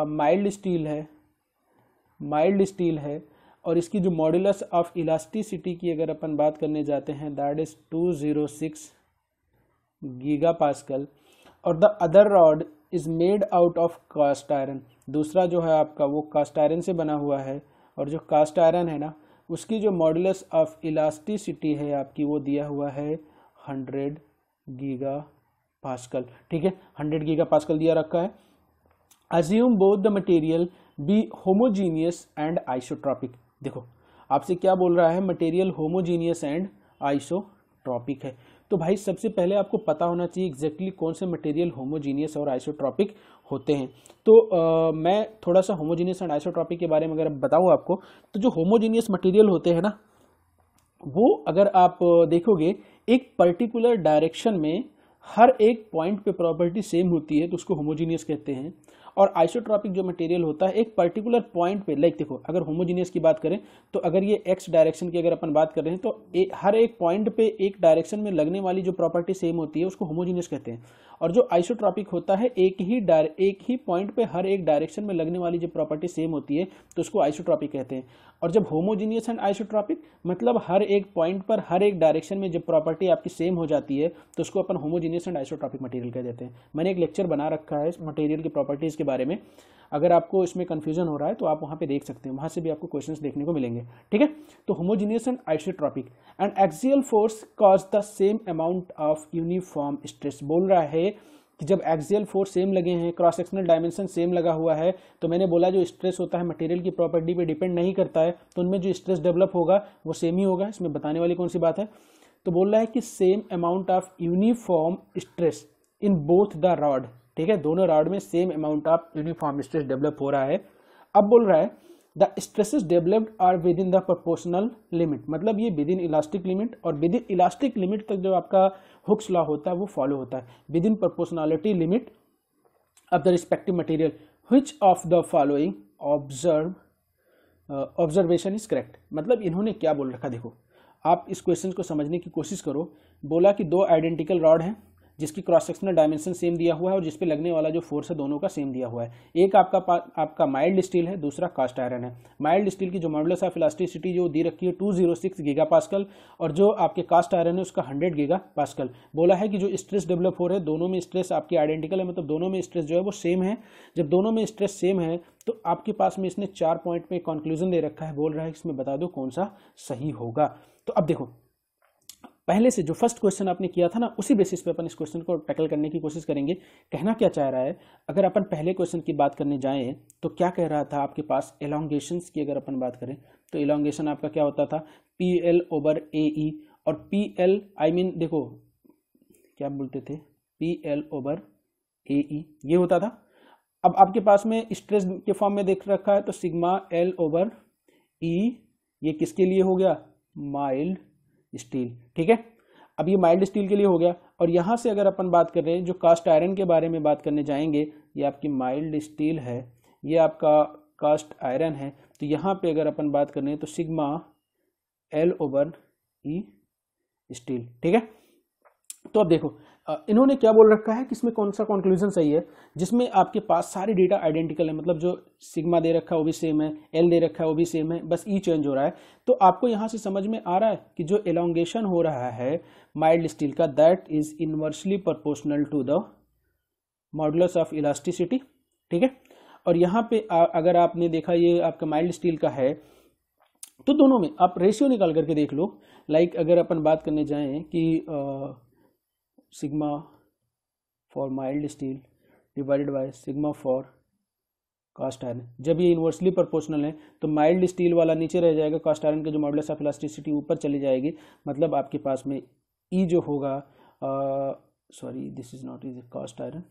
S1: माइल्ड स्टील है माइल्ड स्टील है और इसकी जो मॉड्यूलस ऑफ इलास्टिसिटी की अगर अपन बात करने जाते हैं that is two zero six giga pascal और the other rod is made out of cast iron दूसरा जो है आपका वो कास्ट आयरन से बना हुआ है और जो कास्ट आयरन है ना उसकी जो मॉडुलस ऑफ इलास्टिसिटी है आपकी वो दिया हुआ है हंड्रेड गीगा पास्कल ठीक है हंड्रेड गीगा पास्कल दिया रखा है assume both the material be homogeneous and isotropic देखो आपसे क्या बोल रहा है मटेरियल होमोजीनियस एंड आइसोट्रॉपिक है तो भाई सबसे पहले आपको पता होना चाहिए एग्जैक्टली exactly कौन से मटेरियल होमोजीनियस और आइसोट्रॉपिक होते हैं तो आ, मैं थोड़ा सा होमोजीनियस एंड आइसोट्रॉपिक के बारे में अगर बताऊँ आपको तो जो होमोजीनियस मटेरियल होते हैं ना वो अगर आप देखोगे एक पर्टिकुलर डायरेक्शन में हर एक पॉइंट पे प्रॉपर्टी सेम होती है तो उसको होमोजीनियस कहते हैं और आइसोट्रॉपिक जो मटेरियल होता है एक पर्टिकुलर पॉइंट पे लाइक देखो अगर होमोजीनियस की बात करें तो अगर ये एक्स डायरेक्शन की अगर अपन बात कर रहे हैं तो ए, हर एक पॉइंट पे एक डायरेक्शन में लगने वाली जो प्रॉपर्टी सेम होती है उसको होमोजीनियस कहते हैं और जो आइसोट्रॉपिक होता है एक ही एक ही पॉइंट पे हर एक डायरेक्शन में लगने वाली जो प्रॉपर्टी सेम होती है तो उसको आइसोट्रॉपिक कहते हैं और जब होमोजीनियस एंड आइसोट्रॉपिक मतलब हर एक पॉइंट पर हर एक डायरेक्शन में जब प्रॉपर्टी आपकी सेम हो जाती है तो उसको अपन होमोजीनियस एंड आइसोट्रॉपिक मटेरियल कह देते हैं मैंने एक लेक्चर बना रखा है मटेरियल की प्रॉपर्टीज़ के बारे में अगर आपको इसमें कन्फ्यूजन हो रहा है तो आप वहाँ पे देख सकते हैं वहाँ से भी आपको क्वेश्चंस देखने को मिलेंगे ठीक है तो homogeneous and isotropic and axial force cause the same amount of uniform stress बोल रहा है कि जब एक्सियल फोर्स सेम लगे हैं क्रॉस सेक्शनल डायमेंशन सेम लगा हुआ है तो मैंने बोला जो स्ट्रेस होता है मटेरियल की प्रॉपर्टी पर डिपेंड नहीं करता है तो उनमें जो स्ट्रेस डेवलप होगा वो सेम ही होगा इसमें बताने वाली कौन सी बात है तो बोल रहा है कि same amount of uniform stress in both the rod ठीक है दोनों राउंड में same amount of uniform stress develop हो रहा है अब बोल रहा है the stresses developed are with in the proportional limit मतलब ये विद इन इलास्टिक लिमिट और विद इन इलास्टिक लिमिट तक जो आपका हुक्स लॉ होता है वो फॉलो होता है within proportionality limit of the respective material which of the following observe observation is correct मतलब इन्होंने क्या बोल रखा देखो आप इस क्वेश्चन को समझने की कोशिश करो बोला कि दो आइडेंटिकल रॉड हैं जिसकी क्रॉस सेक्शनल डायमेंशन सेम दिया हुआ है और जिस पे लगने वाला जो फोर्स है दोनों का सेम दिया हुआ है एक आपका आपका माइल्ड स्टील है दूसरा कास्ट आयरन है माइल्ड स्टील की जो मॉडल्स ऑफ इलास्टिसिटी जो दी रखी है two zero six giga pascal और जो आपके कास्ट आयरन है उसका हंड्रेड गीगा पासकल बोला है कि जो स्ट्रेस डेवलप हो रहा है दोनों में स्ट्रेस आपकी आइडेंटिकल है मतलब दोनों में स्ट्रेस जो है वो सेम है जब दोनों में स्ट्रेस सेम है तो आपके पास में इसने चार पॉइंट में कंक्लूजन दे रखा है बोल रहा है इसमें बता दो कौन सा सही होगा तो अब देखो पहले से जो फर्स्ट क्वेश्चन आपने किया था ना उसी बेसिस पे अपन इस क्वेश्चन को टैकल करने की कोशिश करेंगे कहना क्या चाह रहा है अगर अपन पहले क्वेश्चन की बात करने जाएं तो क्या कह रहा था आपके पास एलोंगेशन की अगर अपन बात करें तो एलोंगेशन आपका क्या होता था P L over A E और पी एल आई मीन देखो क्या बोलते थे P L over A E ये होता था अब आपके पास में स्ट्रेस के फॉर्म में देख रखा है तो सिग्मा एल ओवर ई ये किसके लिए हो गया माइल्ड स्टील ठीक है अब ये माइल्ड स्टील के लिए हो गया और यहाँ से अगर अपन बात कर रहे हैं जो कास्ट आयरन के बारे में बात करने जाएंगे ये आपकी माइल्ड स्टील है ये आपका कास्ट आयरन है तो यहाँ पे अगर अपन बात कर रहे हैं तो sigma L over E steel ठीक है तो अब देखो इन्होंने क्या बोल रखा है कि इसमें कौन सा कंक्लूजन सही है जिसमें आपके पास सारे डेटा आइडेंटिकल है मतलब जो सिग्मा दे रखा है वो भी सेम है एल दे रखा है वो भी सेम है बस ई e चेंज हो रहा है तो आपको यहाँ से समझ में आ रहा है कि जो एलोंगेशन हो रहा है माइल्ड स्टील का that is inversely proportional to the modulus of elasticity ठीक है और यहाँ पे अगर आपने देखा ये आपका माइल्ड स्टील का है तो दोनों में आप रेशियो निकाल करके देख लो लाइक अगर अपन बात करने जाएं कि uh, sigma for mild steel divided by sigma for cast iron जब ये इन्वर्सली प्रोपोर्शनल है तो माइल्ड स्टील वाला नीचे रह जाएगा कास्ट आयरन के जो मॉडल्स ऑफ इलास्टिसिटी ऊपर चली जाएगी मतलब आपके पास में ई e जो होगा sorry this is not is cast iron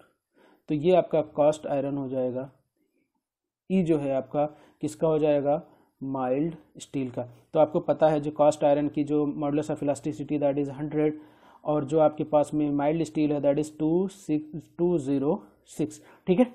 S1: तो ये आपका कास्ट आयरन हो जाएगा ई e जो है आपका किसका हो जाएगा माइल्ड स्टील का तो आपको पता है जो कास्ट आयरन की जो models of elasticity that is hundred और जो आपके पास में माइल्ड स्टील है that is two six two zero six ठीक है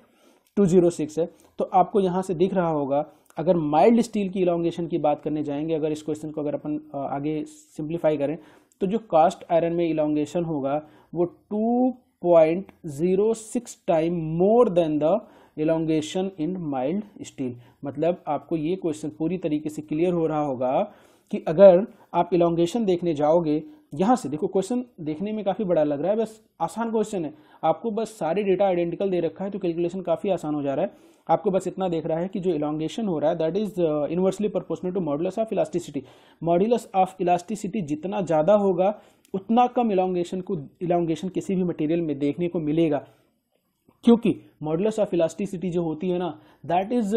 S1: टू ज़ीरो सिक्स है तो आपको यहाँ से दिख रहा होगा अगर माइल्ड स्टील की इलांगेशन की बात करने जाएंगे अगर इस क्वेश्चन को अगर अपन आगे सिंप्लीफाई करें तो जो कास्ट आयरन में इलांगेशन होगा वो two point zero six time more than the elongation in mild steel मतलब आपको ये क्वेश्चन पूरी तरीके से क्लियर हो रहा होगा कि अगर आप इलांगेशन देखने जाओगे यहाँ से देखो क्वेश्चन देखने में काफ़ी बड़ा लग रहा है बस आसान क्वेश्चन है आपको बस सारे डेटा आइडेंटिकल दे रखा है तो कैलकुलेशन काफ़ी आसान हो जा रहा है आपको बस इतना देख रहा है कि जो इलांगेशन हो रहा है that is inversely proportional to modulus of elasticity modulus of elasticity जितना ज़्यादा होगा उतना कम इलांगेशन को इलांगेशन किसी भी मटेरियल में देखने को मिलेगा क्योंकि मॉडुलस ऑफ इलास्टिसिटी जो होती है ना that is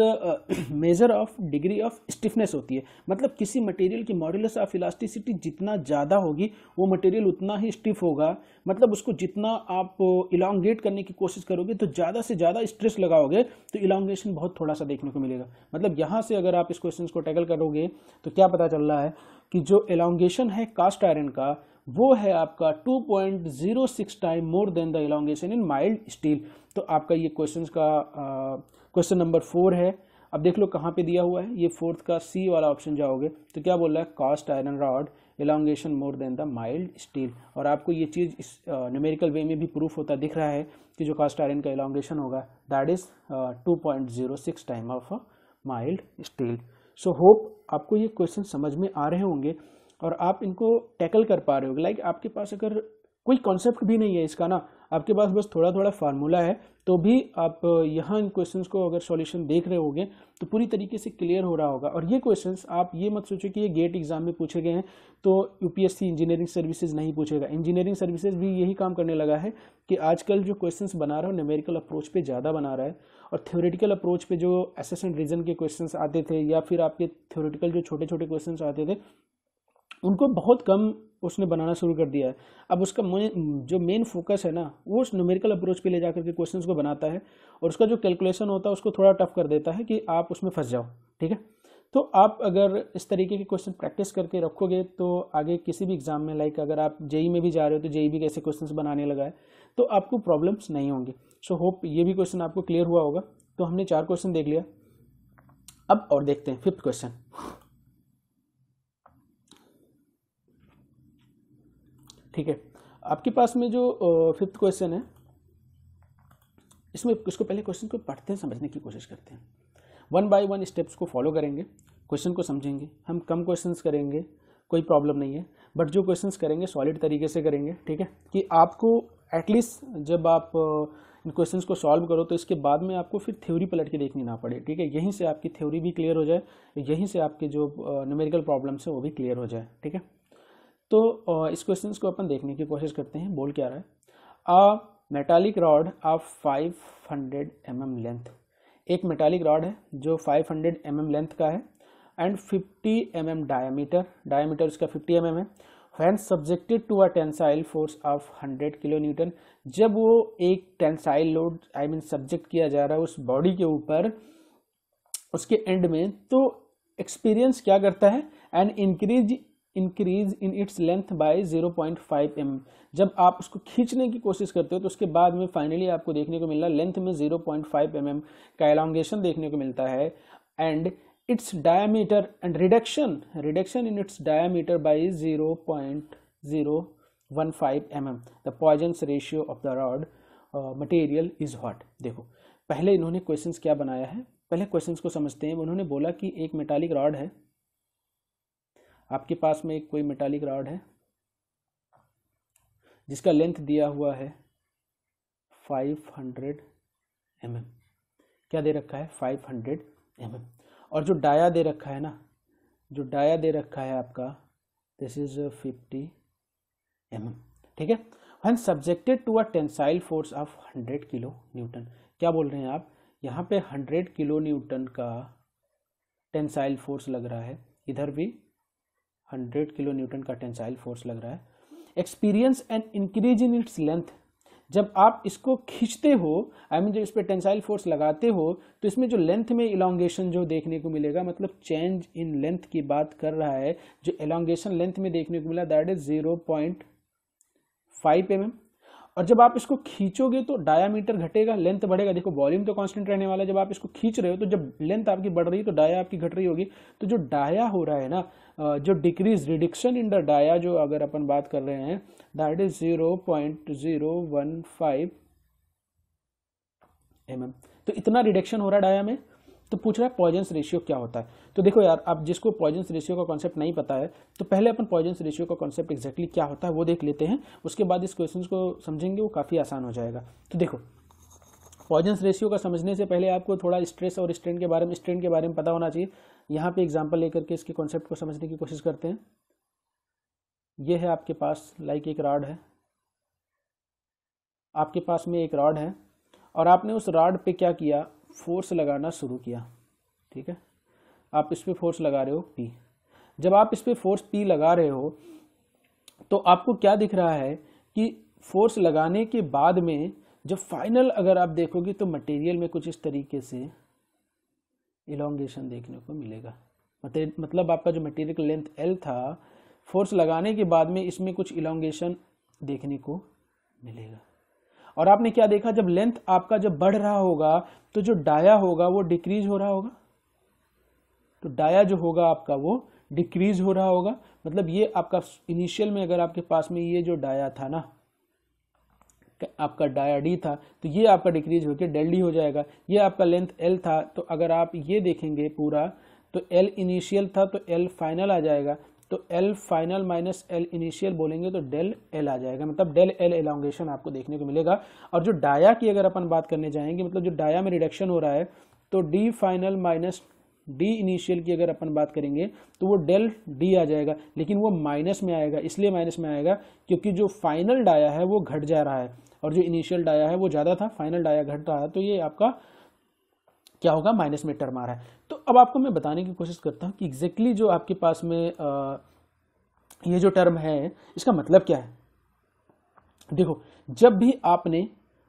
S1: measure of degree of stiffness होती है मतलब किसी मटेरियल की मॉडुलस ऑफ इलास्टिसिटी जितना ज़्यादा होगी वो मटेरियल उतना ही स्टिफ होगा मतलब उसको जितना आप इलांगेट uh, करने की कोशिश करोगे तो ज़्यादा से ज़्यादा स्ट्रेस लगाओगे तो इलांगेशन बहुत थोड़ा सा देखने को मिलेगा मतलब यहाँ से अगर आप इस क्वेश्चन को टैकल करोगे तो क्या पता चल रहा है कि जो एलोंगेशन है कास्ट आयरन का वो है आपका 2.06 time more than the elongation in mild steel तो आपका ये क्वेश्चन का क्वेश्चन नंबर फोर है अब देख लो कहाँ पे दिया हुआ है ये फोर्थ का सी वाला ऑप्शन जाओगे तो क्या बोल रहा है cast iron rod elongation more than the mild steel और आपको ये चीज़ इस न्यूमेरिकल वे में भी प्रूफ होता दिख रहा है कि जो कास्ट आयरन का एलोंगेशन होगा that is two point zero six time of mild steel so hope आपको ये क्वेश्चन समझ में आ रहे होंगे और आप इनको टैकल कर पा रहे होगे लाइक आपके पास अगर कोई कॉन्सेप्ट भी नहीं है इसका ना आपके पास बस थोड़ा थोड़ा फार्मूला है तो भी आप यहाँ इन क्वेश्चन को अगर सॉल्यूशन देख रहे होगे तो पूरी तरीके से क्लियर हो रहा होगा और ये क्वेश्चंस आप ये मत सोचो कि ये गेट एग्जाम में पूछे गए हैं तो यूपीएससी इंजीनियरिंग सर्विसेज नहीं पूछेगा इंजीनियरिंग सर्विसेज भी यही काम करने लगा है कि आजकल जो क्वेश्चन बना रहा है न्यूमेरिकल अप्रोच पर ज़्यादा बना रहा है और थ्योरेटिकल अप्रोच पे जो एसेस एंड रीजन के क्वेश्चंस आते थे या फिर आपके थ्योरेटिकल जो छोटे छोटे क्वेश्चंस आते थे उनको बहुत कम उसने बनाना शुरू कर दिया है अब उसका जो मेन फोकस है ना वो उस न्यूमेरिकल अप्रोच पे ले जा करके क्वेश्चन को बनाता है और उसका जो कैलकुलेशन होता है उसको थोड़ा टफ कर देता है कि आप उसमें फंस जाओ ठीक है तो आप अगर इस तरीके के क्वेश्चन प्रैक्टिस करके रखोगे तो आगे किसी भी एग्ज़ाम में लाइक अगर आप जेई में भी जा रहे हो तो जेई भी कैसे क्वेश्चंस बनाने लगा है तो आपको प्रॉब्लम्स नहीं होंगे सो होप ये भी क्वेश्चन आपको क्लियर हुआ होगा तो हमने चार क्वेश्चन देख लिया अब और देखते हैं फिफ्थ क्वेश्चन ठीक है आपके पास में जो फिफ्थ क्वेश्चन है इसमें इसको पहले क्वेश्चन को पढ़ते हैं समझने की कोशिश करते हैं वन बाय वन स्टेप्स को फॉलो करेंगे क्वेश्चन को समझेंगे हम कम क्वेश्चंस करेंगे कोई प्रॉब्लम नहीं है बट जो क्वेश्चंस करेंगे सॉलिड तरीके से करेंगे ठीक है कि आपको एटलीस्ट जब आप uh, इन क्वेश्चन को सॉल्व करो तो इसके बाद में आपको फिर थ्योरी पलट के देखनी ना पड़े ठीक है यहीं से आपकी थ्योरी भी क्लियर हो जाए यहीं से आपके जो न्यूमेरिकल uh, प्रॉब्लम्स हैं वो भी क्लियर हो जाए ठीक है तो uh, इस क्वेश्चन को अपन देखने की कोशिश करते हैं बोल क्या रहा है uh metallic rod uh five hundred M length एक मेटालिक रॉड है जो फाइव हंड्रेड एम लेंथ का है and fifty M mm diameter उसका फिफ्टी एम एम है when subjected to a tensile force of 100 kilo newton जब वो एक tensile load I mean subject किया जा रहा है उस बॉडी के ऊपर उसके एंड में तो एक्सपीरियंस क्या करता है and increase increase in its length by 0.5 point mm. जब आप उसको खींचने की कोशिश करते हो तो उसके बाद में फाइनली आपको देखने को मिल रहा लेंथ में 0.5 पॉइंट mm का एलोंगेशन देखने को मिलता है and its diameter and reduction reduction in its diameter by 0.015 mm the Poisson's ratio of the rod material is what देखो पहले इन्होंने क्वेश्चंस क्या बनाया है पहले क्वेश्चंस को समझते हैं उन्होंने बोला कि एक मेटालिक रॉड है आपके पास में एक कोई मेटालिक रॉड है जिसका लेंथ दिया हुआ है 500 हंड्रेड mm. क्या दे रखा है 500 हंड्रेड mm. और जो डाया दे रखा है ना जो डाया दे रखा है आपका this is fifty M M ठीक है when subjected to a tensile force of hundred kilo newton क्या बोल रहे हैं आप यहाँ पे हंड्रेड किलो न्यूटन का टेंसाइल फोर्स लग रहा है इधर भी हंड्रेड किलो न्यूटन का टेंसाइल फोर्स लग रहा है experience and increase in its length जब आप इसको खींचते हो आई I मीन mean, जब इस पर टेंसाइल फोर्स लगाते हो तो इसमें जो लेंथ में इलांगेशन जो देखने को मिलेगा मतलब चेंज इन लेंथ की बात कर रहा है जो एलोंगेशन लेंथ में देखने को मिला that is zero point five M M और जब आप इसको खींचोगे तो डायामीटर घटेगा लेंथ बढ़ेगा देखो वॉल्यूम तो कांस्टेंट रहने वाला है जब आप इसको खींच रहे हो तो जब लेंथ आपकी बढ़ रही है तो डाया आपकी घट रही होगी तो जो डाया हो रहा है ना जो decrease reduction in the dia जो अगर अपन बात कर रहे हैं that is zero point zero one five M तो इतना रिडक्शन हो रहा है डाया में तो पूछ रहा है पॉइजन्स रेशियो क्या होता है तो देखो यार अब जिसको पॉइजन्स रेशियो का कॉन्सेप्ट नहीं पता है तो पहले अपन पॉइजन्स रेशियो का कॉन्सेप्ट एक्जैक्टली क्या होता है वो देख लेते हैं उसके बाद इस क्वेश्चन को समझेंगे वो काफ़ी आसान हो जाएगा तो देखो पॉइजन्स रेशियो का समझने से पहले आपको थोड़ा स्ट्रेस और स्ट्रेन के बारे में स्ट्रेन के बारे में पता होना चाहिए यहाँ पे एग्जाम्पल लेकर के इसके कॉन्सेप्ट को समझने की कोशिश करते हैं ये है आपके पास लाइक एक रॉड है आपके पास में एक रॉड है और आपने उस रॉड पे क्या किया फोर्स लगाना शुरू किया ठीक है आप इस पर फोर्स लगा रहे हो पी जब आप इस पर फोर्स पी लगा रहे हो तो आपको क्या दिख रहा है कि फोर्स लगाने के बाद में जब फाइनल अगर आप देखोगे तो मटेरियल में कुछ इस तरीके से इलोंगेशन देखने को मिलेगा मतलब आपका जो मटेरियल लेंथ एल था फोर्स लगाने के बाद में इसमें कुछ इलोंगेशन देखने को मिलेगा और आपने क्या देखा जब लेंथ आपका जब बढ़ रहा होगा तो जो डाया होगा वो डिक्रीज हो रहा होगा तो डाया जो होगा आपका वो डिक्रीज हो रहा होगा मतलब ये आपका इनिशियल में अगर आपके पास में ये जो डाया था ना आपका डाया डी था तो ये आपका डिक्रीज होकर डेल डी हो जाएगा ये आपका लेंथ एल था तो अगर आप ये देखेंगे पूरा तो एल इनिशियल था तो एल फाइनल आ जाएगा तो L final minus L initial बोलेंगे तो डेल एल आ जाएगा मतलब डेल एल एलोंगेशन आपको देखने को मिलेगा और जो डाया की अगर अपन बात करने जाएंगे मतलब जो डाया में रिडक्शन हो रहा है तो D final minus D initial की अगर अपन बात करेंगे तो वो डेल डी आ जाएगा लेकिन वो माइनस में आएगा इसलिए माइनस में आएगा क्योंकि जो फाइनल डाया है वो घट जा रहा है और जो इनिशियल डाया है वो ज़्यादा था फाइनल डाया घट रहा है तो ये आपका क्या होगा माइनस में टर्म आ रहा है तो अब आपको मैं बताने की कोशिश करता हूँ कि एग्जैक्टली exactly जो आपके पास में आ, ये जो टर्म है इसका मतलब क्या है देखो जब भी आपने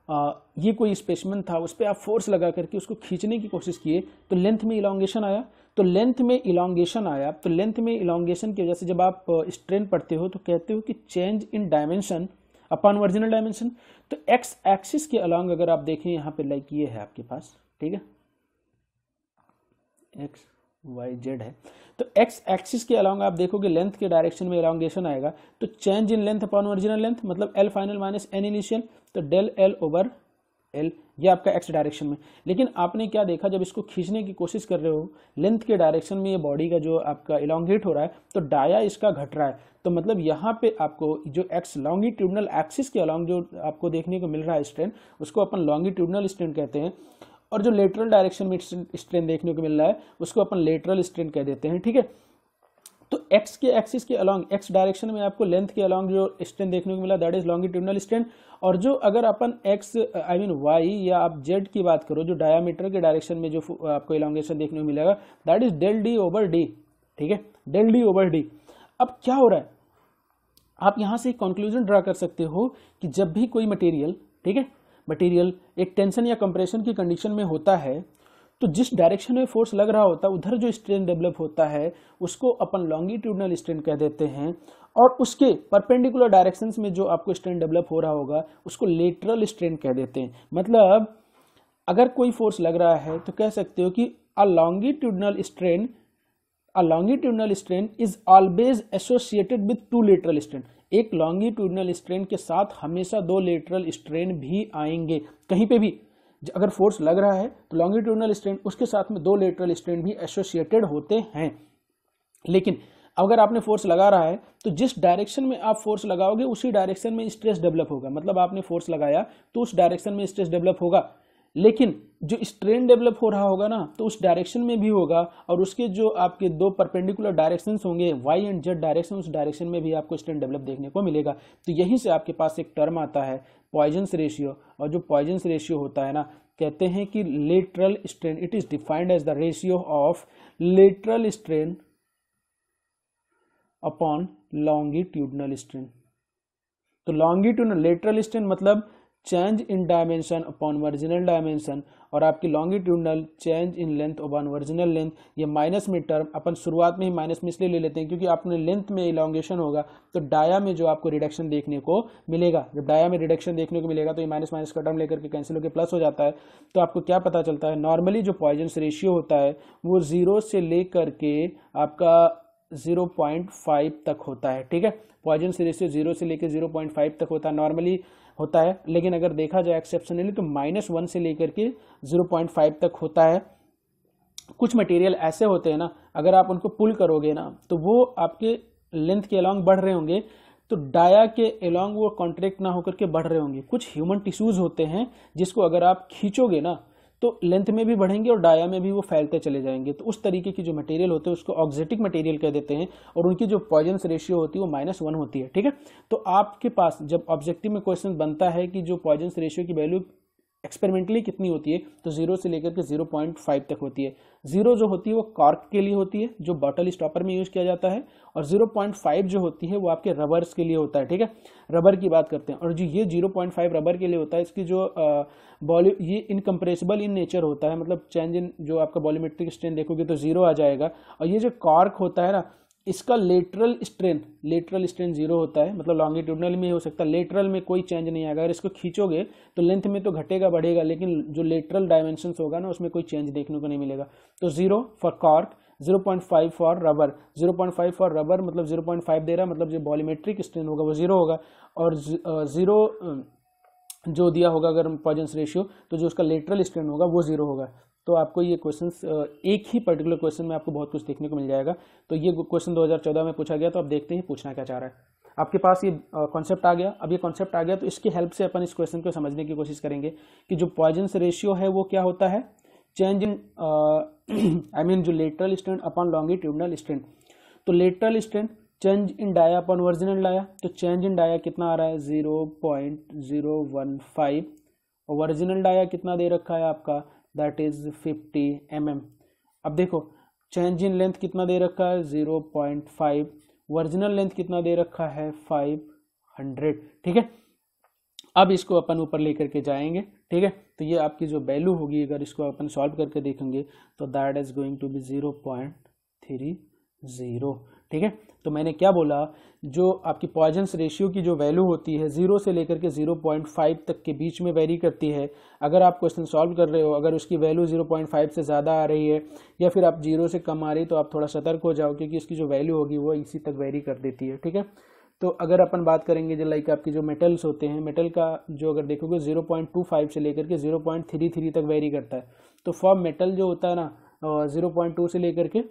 S1: आ, ये कोई स्पेसमन था उस पर आप फोर्स लगा करके उसको खींचने की कोशिश किए तो लेंथ में इलांगेशन आया तो लेंथ में इलांगेशन आया तो लेंथ में इलांगेशन की वजह से जब आप स्ट्रेन पढ़ते हो तो कहते हो कि change in dimension upon original dimension तो एक्स एक्सिस के अलॉन्ग अगर आप देखें यहाँ पे लाइक ये है आपके पास ठीक है एक्स वाई जेड है तो एक्स एक्सिस के अलावा आप देखोगे लेंथ के डायरेक्शन में एलोंगेशन आएगा तो change in length upon original length मतलब L final minus N initial तो डेल एल ओवर एल ये आपका एक्स डायरेक्शन में लेकिन आपने क्या देखा जब इसको खींचने की कोशिश कर रहे हो लेंथ के डायरेक्शन में ये बॉडी का जो आपका इलांगेट हो रहा है तो डाया इसका घट रहा है तो मतलब यहाँ पे आपको जो एक्स लॉन्गिट्यूडनल एक्सिस के अलॉन्ग जो आपको देखने को मिल रहा है स्ट्रेन उसको अपन लॉन्गिट्यूडनल स्ट्रेन कहते हैं और जो लेटरल डायरेक्शन में स्ट्रेन देखने को मिल रहा है उसको अपन लेटरल स्ट्रेन कह देते हैं ठीक है तो एक्स के एक्सिस के अलॉन्ग एक्स डायरेक्शन में आपको लेंथ के अलॉन्ग जो स्ट्रेन देखने को मिला दैट इज लॉन्गिट्यूडनल स्ट्रेन और जो अगर अपन एक्स आई मीन वाई या आप जेड की बात करो जो डायामीटर के डायरेक्शन में जो आपको इलांगेशन देखने को मिलेगा that is del D over D ठीक है डेल डी ओवर डी अब क्या हो रहा है आप यहाँ से कंक्लूजन ड्रा कर सकते हो कि जब भी कोई मटेरियल ठीक है मटेरियल एक टेंशन या कंप्रेशन की कंडीशन में होता है तो जिस डायरेक्शन में फोर्स लग रहा होता है उधर जो स्ट्रेन डेवलप होता है उसको अपन लॉन्गिट्यूडनल स्ट्रेन कह देते हैं और उसके परपेंडिकुलर डायरेक्शन में जो आपको स्ट्रेन डेवलप हो रहा होगा उसको लेटरल स्ट्रेन कह देते हैं मतलब अगर कोई फोर्स लग रहा है तो कह सकते हो कि a longitudinal strain a longitudinal strain is always associated with two lateral strain एक लॉन्गिट्यूडनल स्ट्रेन के साथ हमेशा दो लेटरल स्ट्रेन भी आएंगे कहीं पे भी अगर फोर्स लग रहा है तो लॉन्गिट्यूडनल स्ट्रेन उसके साथ में दो लेटरल स्ट्रेन भी एसोसिएटेड होते हैं लेकिन अगर आपने फोर्स लगा रहा है तो जिस डायरेक्शन में आप फोर्स लगाओगे उसी डायरेक्शन में स्ट्रेस डेवलप होगा मतलब आपने फोर्स लगाया तो उस डायरेक्शन में स्ट्रेस डेवलप होगा लेकिन जो स्ट्रेन डेवलप हो रहा होगा ना तो उस डायरेक्शन में भी होगा और उसके जो आपके दो परपेंडिकुलर डायरेक्शंस होंगे वाई एंड जेड डायरेक्शन उस डायरेक्शन में भी आपको स्ट्रेन डेवलप देखने को मिलेगा तो यहीं से आपके पास एक टर्म आता है पॉइजन्स रेशियो और जो पॉइजन्स रेशियो होता है ना कहते हैं कि lateral strain it is defined as the ratio of lateral strain upon longitudinal strain तो लॉन्गिट्यूडनल लेटरल स्ट्रेन मतलब change in dimension upon marginal dimension और आपकी longitudinal change in length upon original length ये माइनस में term अपन शुरुआत में ही minus में इसलिए ले लेते हैं क्योंकि आपने लेंथ में इलांगेशन होगा तो डाया में जो आपको रिडक्शन देखने को मिलेगा जब डाया में रिडक्शन देखने को मिलेगा तो ये माइनस माइनस का टर्म लेकर के कैंसिल होकर प्लस हो जाता है तो आपको क्या पता चलता है नॉर्मली जो पॉइजन रेशियो होता है वो जीरो से लेकर के आपका 0.5 तक होता है ठीक है पॉइजन रेशियो जीरो से लेकर 0.5 तक होता है नॉर्मली होता है लेकिन अगर देखा जाए एक्सेप्शनली तो माइनस वन से लेकर के जीरो पॉइंट फाइव तक होता है कुछ मटेरियल ऐसे होते हैं ना अगर आप उनको पुल करोगे ना तो वो आपके लेंथ के अलॉन्ग बढ़ रहे होंगे तो डाया के अलॉन्ग वो कॉन्ट्रैक्ट ना होकर के बढ़ रहे होंगे कुछ ह्यूमन टिश्यूज़ होते हैं जिसको अगर आप खींचोगे ना तो लेंथ में भी बढ़ेंगे और डाया में भी वो फैलते चले जाएंगे तो उस तरीके की जो मटेरियल होते हैं उसको ऑक्जेटिक मटेरियल कह देते हैं और उनकी जो पॉइजन रेशियो होती है वो माइनस वन होती है ठीक है तो आपके पास जब ऑब्जेक्टिव में क्वेश्चन बनता है कि जो पॉइजन रेशियो की वैल्यू एक्सपेरिमेंटली कितनी होती है तो जीरो से लेकर के जीरो पॉइंट फाइव तक होती है जीरो जो होती है वो कॉर्क के लिए होती है जो बॉटल स्टॉपर में यूज किया जाता है और जीरो पॉइंट फाइव जो होती है वो आपके रबर्स के लिए होता है ठीक है रबर की बात करते हैं और जो ये जीरो पॉइंट फाइव रबर के लिए होता है इसकी जो बॉल्यू ये इनकम्प्रेसिबल इन नेचर होता है मतलब चेंज इन जो आपका बॉलीमेट्रिक स्ट्रेन देखोगे तो जीरो आ जाएगा और ये जो कॉर्क होता है ना इसका lateral strength lateral strength zero होता है मतलब लॉन्गिट्यूडनल में हो सकता है लेटरल में कोई चेंज नहीं आएगा अगर इसको खींचोगे तो लेंथ में तो घटेगा बढ़ेगा लेकिन जो लेटरल डायमेंशन होगा ना उसमें कोई चेंज देखने को नहीं मिलेगा तो zero for cork zero point five for rubber zero point five for rubber मतलब जीरो पॉइंट फाइव दे रहा मतलब जो बॉलीमेट्रिक स्ट्रेंथ होगा वो जीरो होगा और जीरो जो दिया होगा अगर पॉजेंस रेशियो तो जो उसका लेटरल स्ट्रेंथ होगा वो जीरो होगा तो आपको ये क्वेश्चन एक ही पर्टिकुलर क्वेश्चन में आपको बहुत कुछ देखने को मिल जाएगा तो ये क्वेश्चन 2014 में पूछा गया तो आप देखते हैं पूछना क्या चाह रहा है आपके पास ये कॉन्सेप्ट आ गया अब ये कॉन्सेप्ट आ गया तो इसकी हेल्प से अपन इस क्वेश्चन को समझने की कोशिश करेंगे कि जो पॉइजन रेशियो है वो क्या होता है चेंज इन आई मीन जो लेटरल स्टैंड अपॉन ट्यूबनल स्टैंड तो lateral strain change in dia upon original dia तो चेंज इन डाया कितना आ रहा है zero point zero one five original dia कितना दे रखा है आपका दैट इज 50 एम mm. अब देखो चेंज इन लेंथ कितना दे रखा है 0.5 ओरिजिनल लेंथ कितना दे रखा है 500 ठीक है अब इसको अपन ऊपर लेकर के जाएंगे ठीक है तो ये आपकी जो वैल्यू होगी अगर इसको अपन सॉल्व करके देखेंगे तो that is going to be zero point three zero ठीक है तो मैंने क्या बोला जो आपकी पॉइजन्स रेशियो की जो वैल्यू होती है जीरो से लेकर के जीरो पॉइंट फाइव तक के बीच में वेरी करती है अगर आप क्वेश्चन सॉल्व कर रहे हो अगर उसकी वैल्यू जीरो पॉइंट फाइव से ज़्यादा आ रही है या फिर आप जीरो से कम आ रही तो आप थोड़ा सतर्क हो जाओ क्योंकि उसकी जो वैल्यू होगी वो इसी तक वेरी कर देती है ठीक है तो अगर अपन बात करेंगे जो लाइक आपके जो मेटल्स होते हैं मेटल का जो अगर देखोगे जीरो पॉइंट टू फाइव से लेकर के जीरो पॉइंट थ्री थ्री तक वेरी करता है तो फॉर मेटल जो होता है ना जीरो पॉइंट टू से लेकर के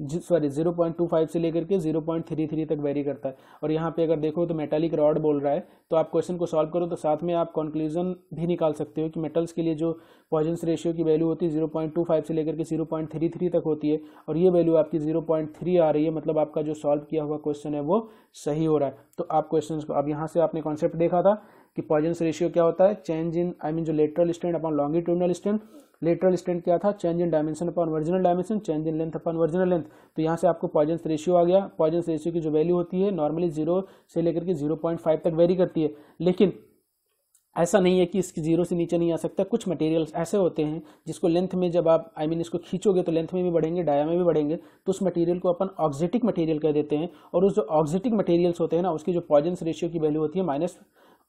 S1: sorry zero point two five से लेकर के जीरो पॉइंट थ्री थ्री तक वेरी करता है और यहाँ पे अगर देखो तो मेटालिक रॉड बोल रहा है तो आप क्वेश्चन को सॉल्व करो तो साथ में आप कंक्लूजन भी निकाल सकते हो कि मेटल्स के लिए जो पॉइजन रेशियो की वैल्यू होती है जीरो पॉइंट टू फाइव से लेकर के जीरो पॉइंट थ्री थ्री तक होती है और ये वैल्यू आपकी जीरो पॉइंट थ्री आ रही है मतलब आपका जो सॉल्व किया हुआ क्वेश्चन है वो सही हो रहा है तो आप क्वेश्चन को अब यहाँ से आपने कॉन्सेप्ट देखा था कि पॉइजन रेशियो क्या होता है चेंज इन आई मीन जो lateral strain upon longitudinal strain lateral strain क्या था change in dimension upon original dimension change in length upon original length तो यहाँ से आपको पॉइजेंस रेशियो आ गया पॉइजेंस रेशियो की जो वैल्यू होती है नॉर्मली जीरो से लेकर के जीरो पॉइंट फाइव तक वेरी करती है लेकिन ऐसा नहीं है कि इसकी जीरो से नीचे नहीं आ सकता कुछ मटेरियल्स ऐसे होते हैं जिसको लेंथ में जब आप आई I मीन mean इसको खींचोगे तो लेंथ में भी बढ़ेंगे डाया में भी बढ़ेंगे तो उस मटेरियल को अपन ऑक्जेटिक मटेरियल कह देते हैं और उस जो ऑक्जेटिक मटेरियल्स होते हैं ना उसकी जो पॉइजन्स रेशियो की वैल्यू होती है माइनस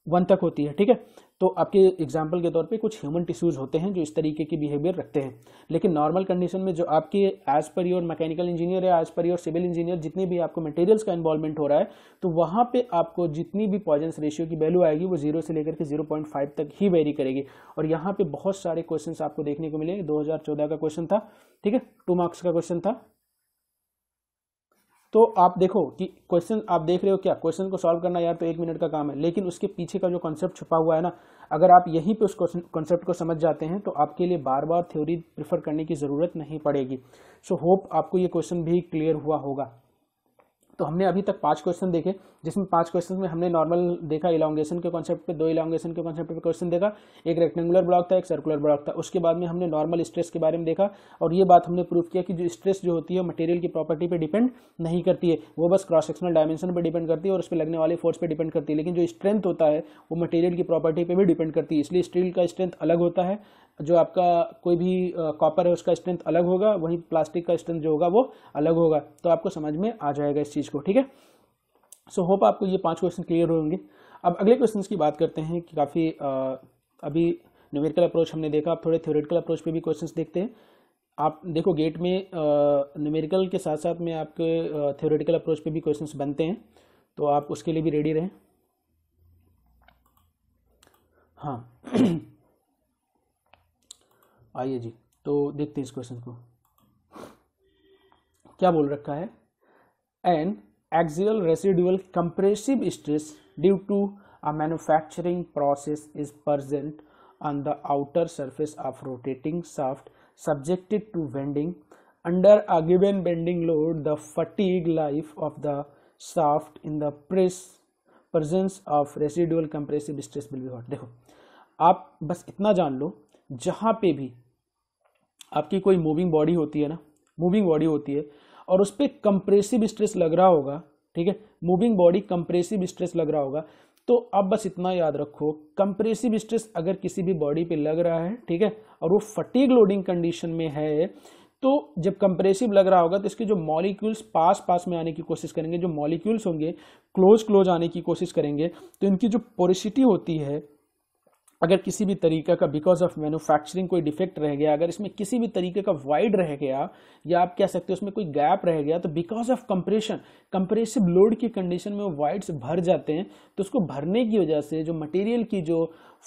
S1: वन तक होती है ठीक है तो आपके एग्जाम्पल के तौर पे कुछ ह्यूमन टिश्यूज़ होते हैं जो इस तरीके के बिहेवियर रखते हैं लेकिन नॉर्मल कंडीशन में जो आपके as per your mechanical engineer या as per your civil engineer जितने भी आपको मटेरियल्स का इन्वॉल्वमेंट हो रहा है तो वहाँ पे आपको जितनी भी पॉइजन्स रेशियो की वैल्यू आएगी वो जीरो से लेकर के जीरो पॉइंट फाइव तक ही वेरी करेगी और यहाँ पे बहुत सारे क्वेश्चन आपको देखने को मिलेंगे दो का क्वेश्चन था ठीक है टू मार्क्स का क्वेश्चन था तो आप देखो कि क्वेश्चन आप देख रहे हो क्या क्वेश्चन को सॉल्व करना यार तो एक मिनट का काम है लेकिन उसके पीछे का जो कॉन्सेप्ट छुपा हुआ है ना अगर आप यहीं पे उस कॉन्सेप्ट को समझ जाते हैं तो आपके लिए बार बार थ्योरी प्रेफर करने की ज़रूरत नहीं पड़ेगी सो so, होप आपको ये क्वेश्चन भी क्लियर हुआ होगा तो हमने अभी तक पांच क्वेश्चन देखे जिसमें पांच क्वेश्चन में हमने नॉर्मल देखा इलांगेशन के कॉन्सेप्ट पे दो इलांगेशन के कॉन्सेप्ट पे क्वेश्चन देखा एक रेक्टेंगुलर ब्लॉक था एक सर्कुलर ब्लॉक था उसके बाद में हमने नॉर्मल स्ट्रेस के बारे में देखा और ये बात हमने प्रूव किया कि जो स्ट्रेस जो होती है मटेरियल की प्रॉपर्टी पर डिपेंड नहीं करती है वो बस क्रॉस सेक्शनल डायमेंशन पर डिपेंड करती है और उस पर लगने वाले फोर्स पर डिपेंड करती है लेकिन जो स्ट्रेंथ होता है वो मटेरियल की प्रॉपर्टी पर भी डिपेंड करती है इसलिए स्टील का स्ट्रेंथ अलग होता है जो आपका कोई भी कॉपर है उसका स्ट्रेंथ अलग होगा वहीं प्लास्टिक का स्ट्रेंथ जो होगा वो अलग होगा तो आपको समझ में आ जाएगा इस चीज़ को ठीक है सो होप आपको ये पांच क्वेश्चन क्लियर होंगे अब अगले क्वेश्चन की बात करते हैं कि काफ़ी अभी न्यूमेरिकल अप्रोच हमने देखा आप थोड़े थ्योरेटिकल अप्रोच पे भी क्वेश्चन देखते हैं आप देखो गेट में न्यूमेरिकल के साथ साथ में आपके थ्योरेटिकल अप्रोच पे भी क्वेश्चंस बनते हैं तो आप उसके लिए भी रेडी रहें हाँ आइए जी तो देखते हैं इस क्वेश्चन को क्या बोल रखा है an axial residual compressive stress due to a manufacturing process is present on the outer surface of rotating shaft subjected to bending under a given bending load the fatigue life of the shaft in the press presence of residual compressive stress will be what देखो आप बस इतना जान लो जहां पे भी आपकी कोई मूविंग बॉडी होती है ना मूविंग बॉडी होती है और उस पर कंप्रेसिव स्ट्रेस लग रहा होगा ठीक है मूविंग बॉडी कंप्रेसिव स्ट्रेस लग रहा होगा तो अब बस इतना याद रखो कंप्रेसिव स्ट्रेस अगर किसी भी बॉडी पे लग रहा है ठीक है और वो फटीग लोडिंग कंडीशन में है तो जब कंप्रेसिव लग रहा होगा तो इसके जो मॉलिक्यूल्स पास पास में आने की कोशिश करेंगे जो मॉलिक्यूल्स होंगे क्लोज क्लोज आने की कोशिश करेंगे तो इनकी जो पोरिसिटी होती है अगर किसी भी तरीके का बिकॉज ऑफ मैन्युफैक्चरिंग कोई डिफेक्ट रह गया अगर इसमें किसी भी तरीके का वाइड रह गया या आप कह सकते हो उसमें कोई गैप रह गया तो because of compression compressive load की कंडीशन में वो वाइड्स भर जाते हैं तो उसको भरने की वजह से जो मटेरियल की जो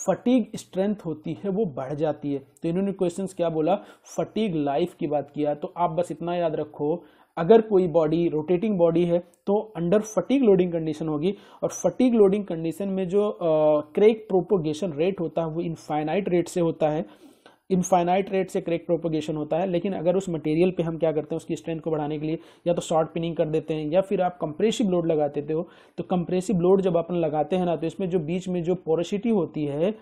S1: फटीग स्ट्रेंथ होती है वो बढ़ जाती है तो इन्होंने क्वेश्चन क्या बोला फटीग लाइफ की बात किया तो आप बस इतना याद रखो अगर कोई बॉडी रोटेटिंग बॉडी है तो अंडर फटीक लोडिंग कंडीशन होगी और फटीक लोडिंग कंडीशन में जो क्रेक प्रोपोगेशन रेट होता है वो इनफाइनाइट रेट से होता है इनफाइनाइट रेट से क्रेक प्रोपोगेशन होता है लेकिन अगर उस मटेरियल पे हम क्या करते हैं उसकी स्ट्रेंथ को बढ़ाने के लिए या तो शॉर्ट पिनिंग कर देते हैं या फिर आप कंप्रेसिव लोड लगा देते हो तो कंप्रेसिव लोड जब अपन लगाते हैं ना तो इसमें जो बीच में जो पोरोसिटी होती है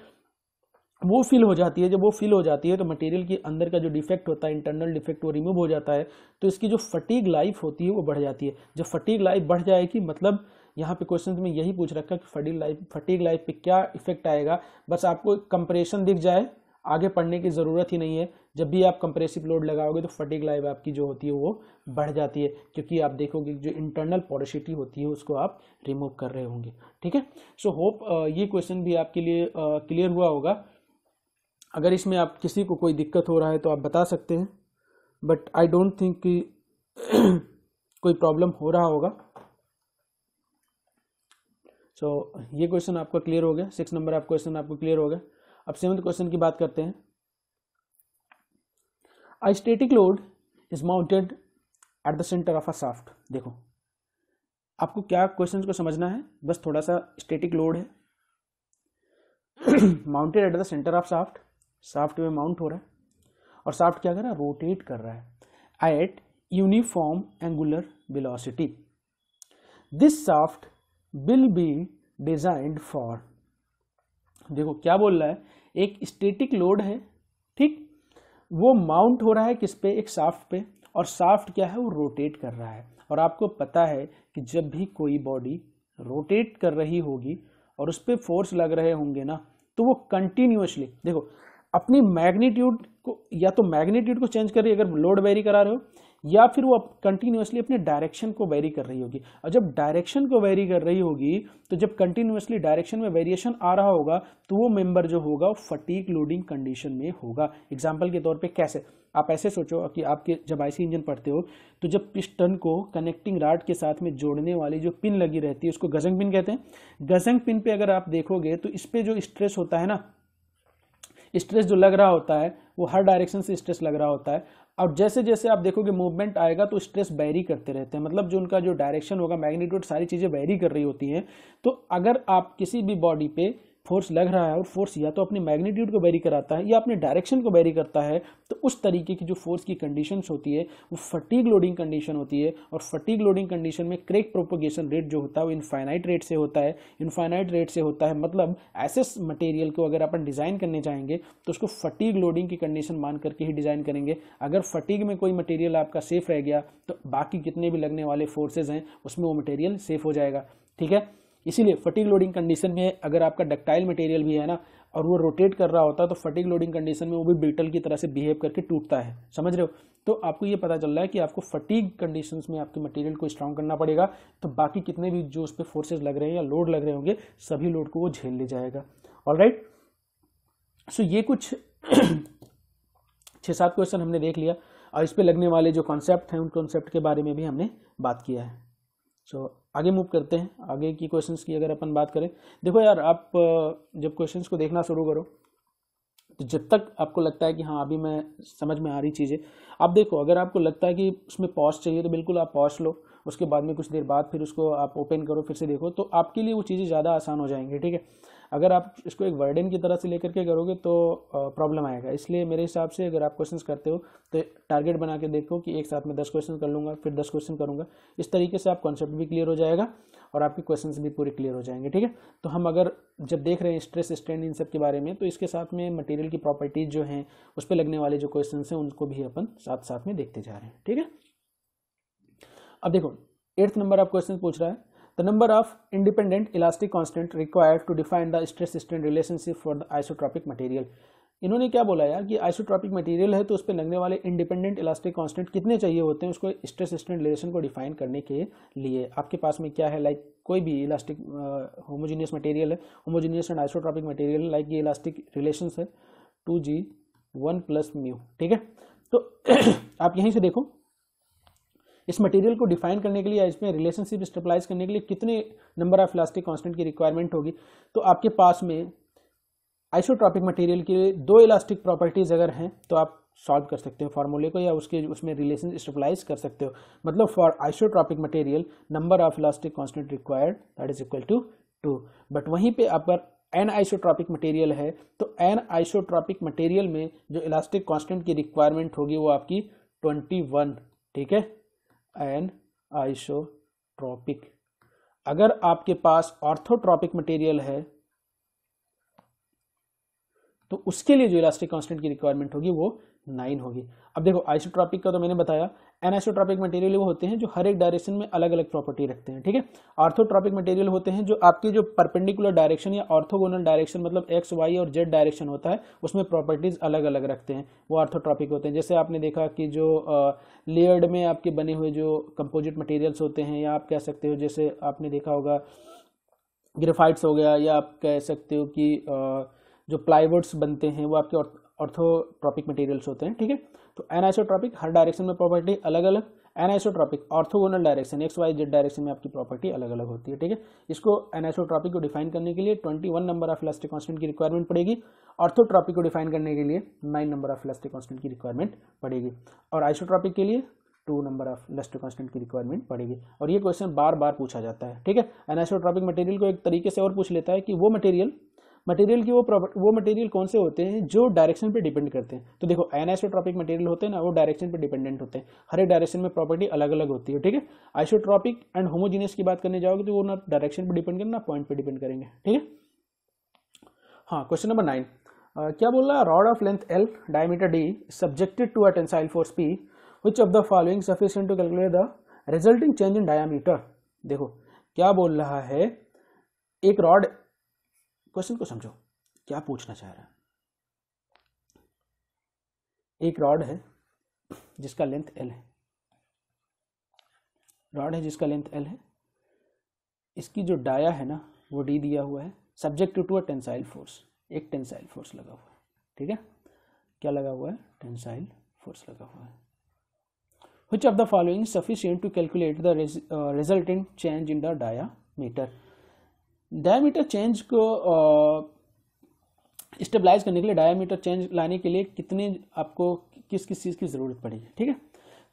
S1: वो फिल हो जाती है जब वो फिल हो जाती है तो मटेरियल के अंदर का जो डिफेक्ट होता है इंटरनल डिफेक्ट वो रिमूव हो जाता है तो इसकी जो फटीक लाइफ होती है वो बढ़ जाती है जब फटीक लाइफ बढ़ जाएगी मतलब यहाँ पे क्वेश्चन में यही पूछ रखा कि फटीक लाइफ फटीक लाइफ पे क्या इफेक्ट आएगा बस आपको कंप्रेशन दिख जाए आगे पढ़ने की ज़रूरत ही नहीं है जब भी आप कंप्रेसिव लोड लगाओगे तो फटीक लाइफ आपकी जो होती है वो बढ़ जाती है क्योंकि आप देखोगे जो इंटरनल पॉडोसिटी होती है उसको आप रिमूव कर रहे होंगे ठीक है सो होप ये क्वेश्चन भी आपके लिए क्लियर हुआ होगा अगर इसमें आप किसी को कोई दिक्कत हो रहा है तो आप बता सकते हैं बट आई डोंट थिंक कि कोई प्रॉब्लम हो रहा होगा सो so, ये क्वेश्चन आपका क्लियर हो गया सिक्स नंबर आप क्वेश्चन आपको क्लियर हो गया अब सेवन्थ क्वेश्चन की बात करते हैं a static load is mounted at the centre of a shaft देखो आपको क्या क्वेश्चन को समझना है बस थोड़ा सा स्टेटिक लोड है mounted at the centre of shaft shaft में माउंट हो रहा है और साफ्ट क्या कर रहा है रोटेट कर रहा है at uniform angular velocity this shaft will be designed for देखो क्या बोल रहा है एक स्टेटिक लोड है ठीक वो माउंट हो रहा है किस पे एक साफ्ट पे और साफ्ट क्या है वो रोटेट कर रहा है और आपको पता है कि जब भी कोई बॉडी रोटेट कर रही होगी और उस पर फोर्स लग रहे होंगे ना तो वो कंटिन्यूसली देखो अपनी मैग्नीट्यूड को या तो मैग्नीट्यूड को चेंज कर रही है अगर लोड वेरी करा रहे हो या फिर वो कंटिन्यूसली अपने डायरेक्शन को वेरी कर रही होगी और जब डायरेक्शन को वेरी कर रही होगी तो जब कंटिन्यूसली डायरेक्शन में वेरिएशन आ रहा होगा तो वो मेंबर जो होगा वो फटीक लोडिंग कंडीशन में होगा एग्जाम्पल के तौर पे कैसे आप ऐसे सोचो कि आपके जब आईसी इंजन पढ़ते हो तो जब पिस्टन को कनेक्टिंग राड के साथ में जोड़ने वाली जो पिन लगी रहती है उसको गजंग पिन कहते हैं गजंग पिन पे अगर आप देखोगे तो इस पर जो स्ट्रेस होता है ना स्ट्रेस जो लग रहा होता है वो हर डायरेक्शन से स्ट्रेस लग रहा होता है और जैसे जैसे आप देखोगे मूवमेंट आएगा तो स्ट्रेस बैरी करते रहते हैं मतलब जो उनका जो डायरेक्शन होगा मैग्नीट्यूड सारी चीज़ें बैरी कर रही होती हैं तो अगर आप किसी भी बॉडी पे फोर्स लग रहा है और फोर्स या तो अपने मैग्नीट्यूड को वेरी कराता है या अपने डायरेक्शन को वेरी करता है तो उस तरीके की जो फोर्स की कंडीशन होती है वो फटीक लोडिंग कंडीशन होती है और फटीक लोडिंग कंडीशन में क्रेक प्रोपोगेशन रेट जो होता है वो इनफाइनाइट रेट से होता है इनफाइनाइट रेट से होता है मतलब ऐसे मटेरियल को अगर अपन डिज़ाइन करने चाहेंगे तो उसको फटीक लोडिंग की कंडीशन मान करके ही डिज़ाइन करेंगे अगर फटीक में कोई मटेरियल आपका सेफ रह गया तो बाकी जितने भी लगने वाले फोर्सेज हैं उसमें वो मटेरियल सेफ हो जाएगा ठीक है इसीलिए फटिक लोडिंग कंडीशन में अगर आपका डक्टाइल मटेरियल भी है ना और वो रोटेट कर रहा होता है तो फटिक लोडिंग कंडीशन में वो भी बिल्टल की तरह से बिहेव करके टूटता है समझ रहे हो तो आपको ये पता चल रहा है कि आपको फटीक कंडीशन में आपके मटेरियल को स्ट्रांग करना पड़ेगा तो बाकी कितने भी जो उस पर फोर्सेज लग रहे हैं या लोड लग रहे होंगे सभी लोड को वो झेल ले जाएगा ऑल राइट सो ये कुछ छः सात क्वेश्चन हमने देख लिया और इस पर लगने वाले जो कॉन्सेप्ट हैं उन कॉन्सेप्ट के बारे में भी हमने बात किया है सो so, आगे मूव करते हैं आगे की क्वेश्चंस की अगर अपन बात करें देखो यार आप जब क्वेश्चंस को देखना शुरू करो तो जब तक आपको लगता है कि हाँ अभी मैं समझ में आ रही चीज़ें आप देखो अगर आपको लगता है कि उसमें पॉज चाहिए तो बिल्कुल आप पॉज लो उसके बाद में कुछ देर बाद फिर उसको आप ओपन करो फिर से देखो तो आपके लिए वो चीज़ें ज़्यादा आसान हो जाएंगी ठीक है अगर आप इसको एक वर्डन की तरह से लेकर के करोगे तो प्रॉब्लम आएगा इसलिए मेरे हिसाब से अगर आप क्वेश्चंस करते हो तो टारगेट बना के देखो कि एक साथ में दस क्वेश्चन कर लूँगा फिर दस क्वेश्चन करूँगा इस तरीके से आप कॉन्सेप्ट भी क्लियर हो जाएगा और आपके क्वेश्चन भी पूरे क्लियर हो जाएंगे ठीक है तो हम अगर जब देख रहे हैं स्ट्रेस स्ट्रेंड इन सब के बारे में तो इसके साथ में मटेरियल की प्रॉपर्टीज़ जो हैं उस पर लगने वाले जो क्वेश्चन हैं उनको भी अपन साथ साथ में देखते जा रहे हैं ठीक है अब देखो एट्थ नंबर आप क्वेश्चन पूछ रहा है The number of independent elastic constant required to define the stress strain relationship for the isotropic material. इन्होंने क्या बोला यार कि आइसोट्रॉपिक मटेरियल है तो उस पर लगने वाले इंडिपेंडेंट इलास्टिक कांस्टेंट कितने चाहिए होते हैं उसको स्ट्रेस स्ट्रेन रिलेशन को डिफाइन करने के लिए आपके पास में क्या है लाइक like, कोई भी इलास्टिक होमोजीनियस मटेरियल है homogeneous and isotropic material like ये इलास्टिक रिलेशन है two G one plus mu ठीक है तो आप यहीं से देखो इस मटेरियल को डिफाइन करने के लिए या इसमें रिलेशनशिप स्टेबलाइज करने के लिए कितने नंबर ऑफ इलास्टिक कांस्टेंट की रिक्वायरमेंट होगी तो आपके पास में आइसोट्रॉपिक मटेरियल के लिए दो इलास्टिक प्रॉपर्टीज अगर हैं तो आप सॉल्व कर सकते हो फार्मूले को या उसके उसमें रिलेशन स्टेबलाइज कर सकते हो मतलब for isotropic material number of elastic constant required that is equal to two but वहीं पर अगर एन आइसोट्रॉपिक मटेरियल है तो एन आइसोट्रॉपिक मटेरियल में जो इलास्टिक कांस्टेंट की रिक्वायरमेंट होगी वो आपकी ट्वेंटी वन ठीक है एंड आइसोट्रॉपिक अगर आपके पास ऑर्थोट्रॉपिक मटेरियल है तो उसके लिए जो इलास्टिक कांस्टेंट की रिक्वायरमेंट होगी वो नाइन होगी अब देखो आइसोट्रॉपिक का तो मैंने बताया एनाइसोट्रॉपिक मटेरियल वो होते हैं जो हर एक डायरेक्शन में अलग अलग प्रॉपर्टी रखते हैं ठीक है आर्थोट्रॉपिक मटेरियल होते हैं जो आपकी जो परपेंडिकुलर डायरेक्शन या ऑर्थोगोनल डायरेक्शन मतलब एक्स वाई और जेड डायरेक्शन होता है उसमें प्रॉपर्टीज अलग अलग रखते हैं वो आर्थोट्रॉपिक होते हैं जैसे आपने देखा कि जो लेयर्ड में आपके बने हुए जो कंपोजिट मटेरियल्स होते हैं या आप कह सकते हो जैसे आपने देखा होगा ग्रेफाइट्स हो गया या आप कह सकते हो कि जो प्लाईवुड्स बनते हैं वो आपके ऑर्थोट्रॉपिक मटेरियल्स होते हैं ठीक है तो एनाइसोट्रॉपिक हर डायरेक्शन में प्रॉपर्टी अलग अलग anisotropic orthogonal direction X Y Z direction में आपकी प्रॉपर्टी अलग अलग होती है ठीक है इसको एनाइसोट्रॉपिक को डिफाइन करने के लिए twenty one number of elastic constant की रिक्वायरमेंट पड़ेगी ऑर्थोट्रॉपिक को डिफाइन करने के लिए nine number of elastic constant की रिक्वायरमेंट पड़ेगी और आइसोट्रॉपिक के लिए two number of elastic constant की रिक्वायरमेंट पड़ेगी और ये क्वेश्चन बार बार पूछा जाता है ठीक है एनाइसोट्रॉपिक मटेरियल को एक तरीके से और पूछ लेता है कि वो मटेरियल मटेरियल की वो वो मटेरियल कौन से होते हैं जो डायरेक्शन पे डिपेंड करते हैं तो देखो एनाइसोट्रॉपिक मटेरियल होते हैं ना वो डायरेक्शन पे डिपेंडेंट होते हैं हर एक डायरेक्शन में प्रॉपर्टी अलग अलग होती है ठीक है आइसोट्रॉपिक एंड होमोजीनियस की बात करने जाओगे तो वो ना डायरेक्शन पर डिपेंड करेंगे ना पॉइंट पर डिपेंड करेंगे ठीक है हाँ क्वेश्चन नंबर नाइन क्या बोल रहा है rod of length L diameter D subjected to a tensile force P which of the following sufficient to calculate the resulting change in diameter देखो क्या बोल रहा है एक रॉड क्वेश्चन को समझो क्या पूछना चाह रहा है एक रॉड है जिसका लेंथ एल है रॉड है जिसका लेंथ एल है इसकी जो डाया है ना वो डी दिया हुआ है subject to a tensile force एक टेंसाइल फोर्स लगा हुआ है ठीक है क्या लगा हुआ है टेंसाइल फोर्स लगा हुआ है which of the following sufficient to calculate the res, uh, resultant change in the diameter change को स्टेबलाइज करने के लिए डायमीटर चेंज लाने के लिए कितने आपको किस किस चीज़ की ज़रूरत पड़ेगी ठीक है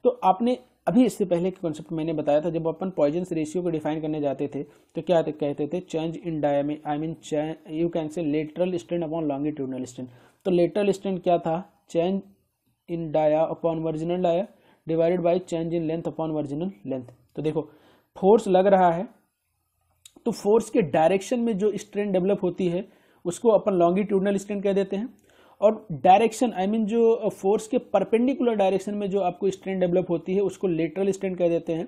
S1: तो आपने अभी इससे पहले के कॉन्सेप्ट मैंने बताया था जब अपन पॉइजन रेशियो को डिफाइन करने जाते थे तो क्या कहते थे change in diameter I mean you can say lateral strain upon longitudinal strain तो लेटरल स्टैंड क्या था change in dia upon original dia divided by change in length upon original length तो देखो फोर्स लग रहा है तो फोर्स के डायरेक्शन में जो स्ट्रेन डेवलप होती है उसको अपन लॉन्गिट्यूडनल स्ट्रेन कह देते हैं और डायरेक्शन आई मीन जो फोर्स के परपेंडिकुलर डायरेक्शन में जो आपको स्ट्रेन डेवलप होती है उसको लेटरल स्ट्रेन कह देते हैं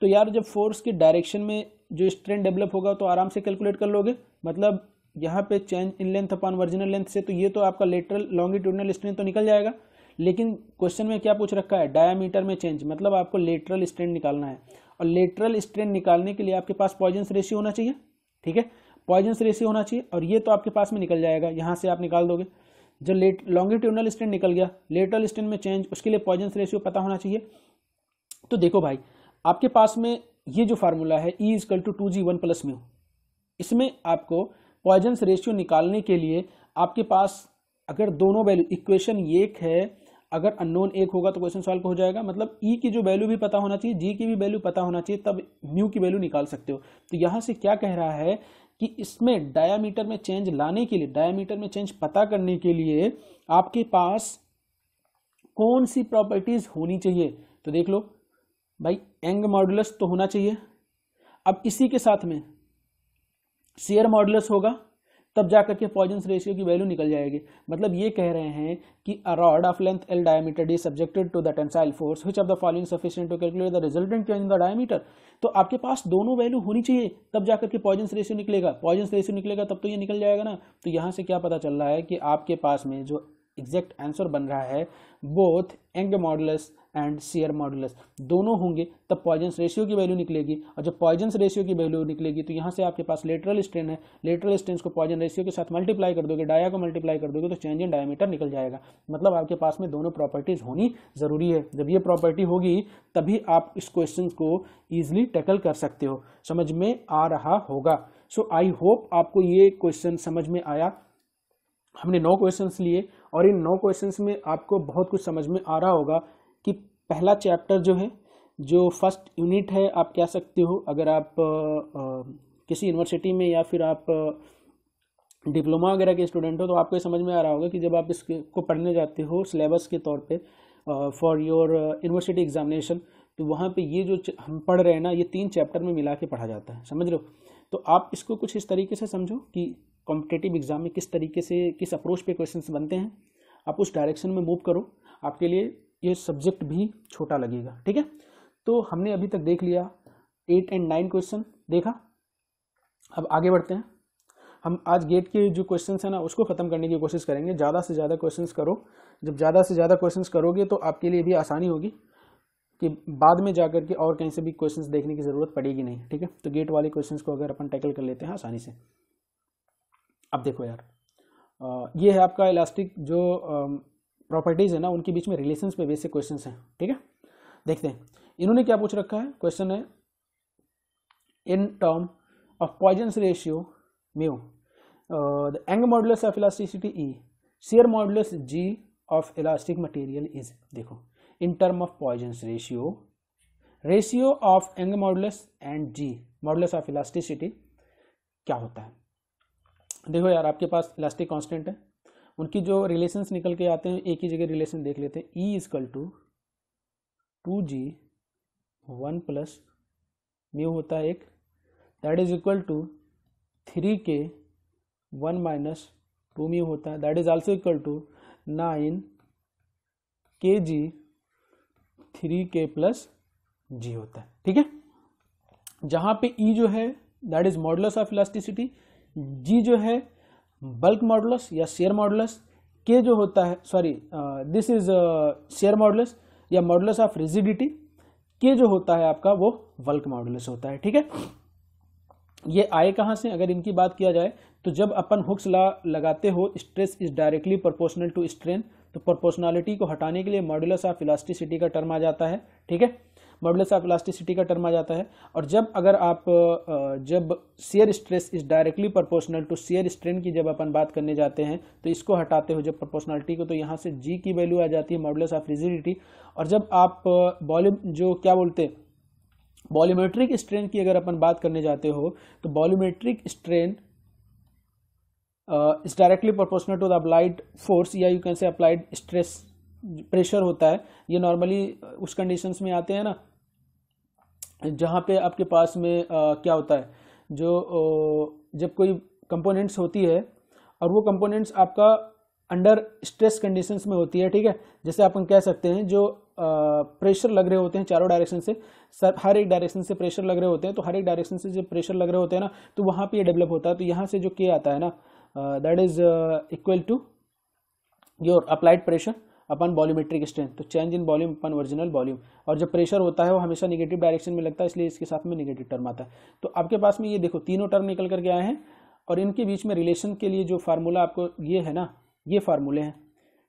S1: तो यार जब फोर्स के डायरेक्शन में जो स्ट्रेन डेवलप होगा तो आराम से कैलकुलेट कर लोगे मतलब यहाँ पे change in length upon original length से तो ये तो आपका लेटरल लॉन्गिट्यूडनल स्ट्रेन तो निकल जाएगा लेकिन क्वेश्चन में क्या पूछ रखा है डायामीटर में चेंज मतलब आपको लेटरल स्ट्रेंड निकालना है और लेटरल स्ट्रेन निकालने के लिए आपके पास पॉइजन रेशियो होना चाहिए ठीक है पॉइजन रेशियो होना चाहिए और ये तो आपके पास में निकल जाएगा यहाँ से आप निकाल दोगे जो लेट लॉन्गिट्यूनल स्ट्रेन निकल गया लेटरल स्ट्रेन में चेंज उसके लिए पॉइजन रेशियो पता होना चाहिए तो देखो भाई आपके पास में ये जो फार्मूला है E equal to two G one plus mu इसमें आपको पॉइजन रेशियो निकालने के लिए आपके पास अगर दोनों वैल्यू इक्वेशन एक है अगर अननोन एक होगा तो क्वेश्चन सॉल्व हो जाएगा मतलब ई e की जो वैल्यू भी पता होना चाहिए जी की भी वैल्यू पता होना चाहिए तब म्यू की वैल्यू निकाल सकते हो तो यहाँ से क्या कह रहा है कि इसमें डायामीटर में चेंज लाने के लिए डायामीटर में चेंज पता करने के लिए आपके पास कौन सी प्रॉपर्टीज होनी चाहिए तो देख लो भाई एंग मॉडुलस तो होना चाहिए अब इसी के साथ में शेयर मॉडुलस होगा तब जा करके पॉइजन्स रेशियो की वैल्यू निकल जाएगी मतलब ये कह रहे हैं कि a rod of length L diameter D subjected to the tensile force which of the following sufficient to calculate the resultant change in the diameter तो आपके पास दोनों वैल्यू होनी चाहिए तब जा करके पॉइजन्स रेशियो निकलेगा पॉइजन्स रेशियो निकलेगा तब तो ये निकल जाएगा ना तो यहाँ से क्या पता चल रहा है कि आपके पास में जो एग्जैक्ट आंसर बन रहा है both Young modulus and shear modulus दोनों होंगे तब पॉइजन्स रेशियो की वैल्यू निकलेगी और जब पॉइजन्स रेशियो की वैल्यू निकलेगी तो यहाँ से आपके पास लेटरल स्ट्रेन है लेटरल स्ट्रेन को पॉइजन रेशियो के साथ मल्टीप्लाई कर दोगे डाया को मल्टीप्लाई कर दोगे तो चेंज इन डायमीटर निकल जाएगा मतलब आपके पास में दोनों प्रॉपर्टीज होनी जरूरी है जब ये प्रॉपर्टी होगी तभी आप इस क्वेश्चन को ईजिली टैकल कर सकते हो समझ में आ रहा होगा सो आई होप आपको ये क्वेश्चन समझ में आया हमने नौ क्वेश्चन लिए और इन नौ क्वेश्चंस में आपको बहुत कुछ समझ में आ रहा होगा कि पहला चैप्टर जो है जो फर्स्ट यूनिट है आप कह सकते हो अगर आप आ, किसी यूनिवर्सिटी में या फिर आप डिप्लोमा वगैरह के स्टूडेंट हो तो आपको समझ में आ रहा होगा कि जब आप इसके को पढ़ने जाते हो सिलेबस के तौर पे फॉर योर यूनिवर्सिटी एग्जामिनेशन तो वहाँ पे ये जो हम पढ़ रहे हैं ना ये तीन चैप्टर में मिला के पढ़ा जाता है समझ लो तो आप इसको कुछ इस तरीके से समझो कि कॉम्पिटेटिव एग्ज़ाम में किस तरीके से किस अप्रोच पे क्वेश्चंस बनते हैं आप उस डायरेक्शन में मूव करो आपके लिए ये सब्जेक्ट भी छोटा लगेगा ठीक है तो हमने अभी तक देख लिया एट एंड नाइन क्वेश्चन देखा अब आगे बढ़ते हैं हम आज गेट के जो क्वेश्चन है ना उसको ख़त्म करने की कोशिश करेंगे ज़्यादा से ज़्यादा क्वेश्चन करो जब ज़्यादा से ज़्यादा क्वेश्चन करोगे तो आपके लिए भी आसानी होगी कि बाद में जा करके और कहीं से भी क्वेश्चंस देखने की ज़रूरत पड़ेगी नहीं ठीक है तो गेट वाले क्वेश्चंस को अगर अपन टैकल कर लेते हैं आसानी से अब देखो यार ये है आपका इलास्टिक जो प्रॉपर्टीज़ है ना उनके बीच में रिलेशन पे बेसिक क्वेश्चन हैं ठीक है देखते हैं इन्होंने क्या पूछ रखा है क्वेश्चन है in term of Poisson's ratio mu the Young modulus of elasticity E shear modulus G of elastic material is देखो in term of Poisson's ratio ratio of Young modulus and G modulus of elasticity क्या होता है देखो यार आपके पास elastic constant है उनकी जो रिलेशंस निकल के आते हैं एक ही जगह रिलेशन देख लेते हैं E equal to two G one plus mu होता है एक that is equal to three K one minus two mu होता है that is also equal to nine K G three के प्लस जी होता है ठीक है जहाँ पे ई e जो है that is modulus of elasticity G जो है बल्क मॉडुलस या शेयर मॉडुलस के जो होता है sorry this is shear modulus या मॉडुलस ऑफ रिजिडिटी के जो होता है आपका वो बल्क मॉडुलस होता है ठीक है ये आए कहाँ से अगर इनकी बात किया जाए तो जब अपन हुक्स ला लगाते हो stress is directly proportional to strain तो प्रोपोर्शनलिटी को हटाने के लिए मॉडुलस ऑफ इलास्टिसिटी का टर्म आ जाता है ठीक है मॉडल्स ऑफ इलास्टिसिटी का टर्म आ जाता है और जब अगर आप जब shear stress is directly proportional to shear strain की जब अपन बात करने जाते हैं तो इसको हटाते हो जब प्रोपोर्शनलिटी को तो यहाँ से जी की वैल्यू आ जाती है मॉडल ऑफ रिजिडिटी और जब आप वॉल्यूम जो क्या बोलते हैं वॉल्यूमेट्रिक स्ट्रेन की अगर अपन बात करने जाते हो तो volumetric strain is directly proportional to the applied force या you can say applied stress pressure होता है ये नॉर्मली उस कंडीशंस में आते हैं ना जहाँ पे आपके पास में आ, क्या होता है जो जब कोई कंपोनेंट्स होती है और वो कंपोनेंट्स आपका अंडर स्ट्रेस कंडीशंस में होती है ठीक है जैसे आप हम कह सकते हैं जो प्रेशर लग रहे होते हैं चारों डायरेक्शन से सर हर एक डायरेक्शन से प्रेशर लग रहे होते हैं तो हर एक डायरेक्शन से जब प्रेशर लग रहे होते हैं ना तो वहाँ पे ये डेवलप होता है तो यहाँ से जो के आता है ना that is equal to your applied pressure upon volumetric strength तो change in volume upon original volume और जब प्रेशर होता है वो हमेशा निगेटिव डायरेक्शन में लगता है इसलिए इसके साथ में निगेटिव टर्म आता है तो आपके पास में ये देखो तीनों टर्म निकल करके आए हैं और इनके बीच में रिलेशन के लिए जो फार्मूला आपको ये है ना ये फार्मूले हैं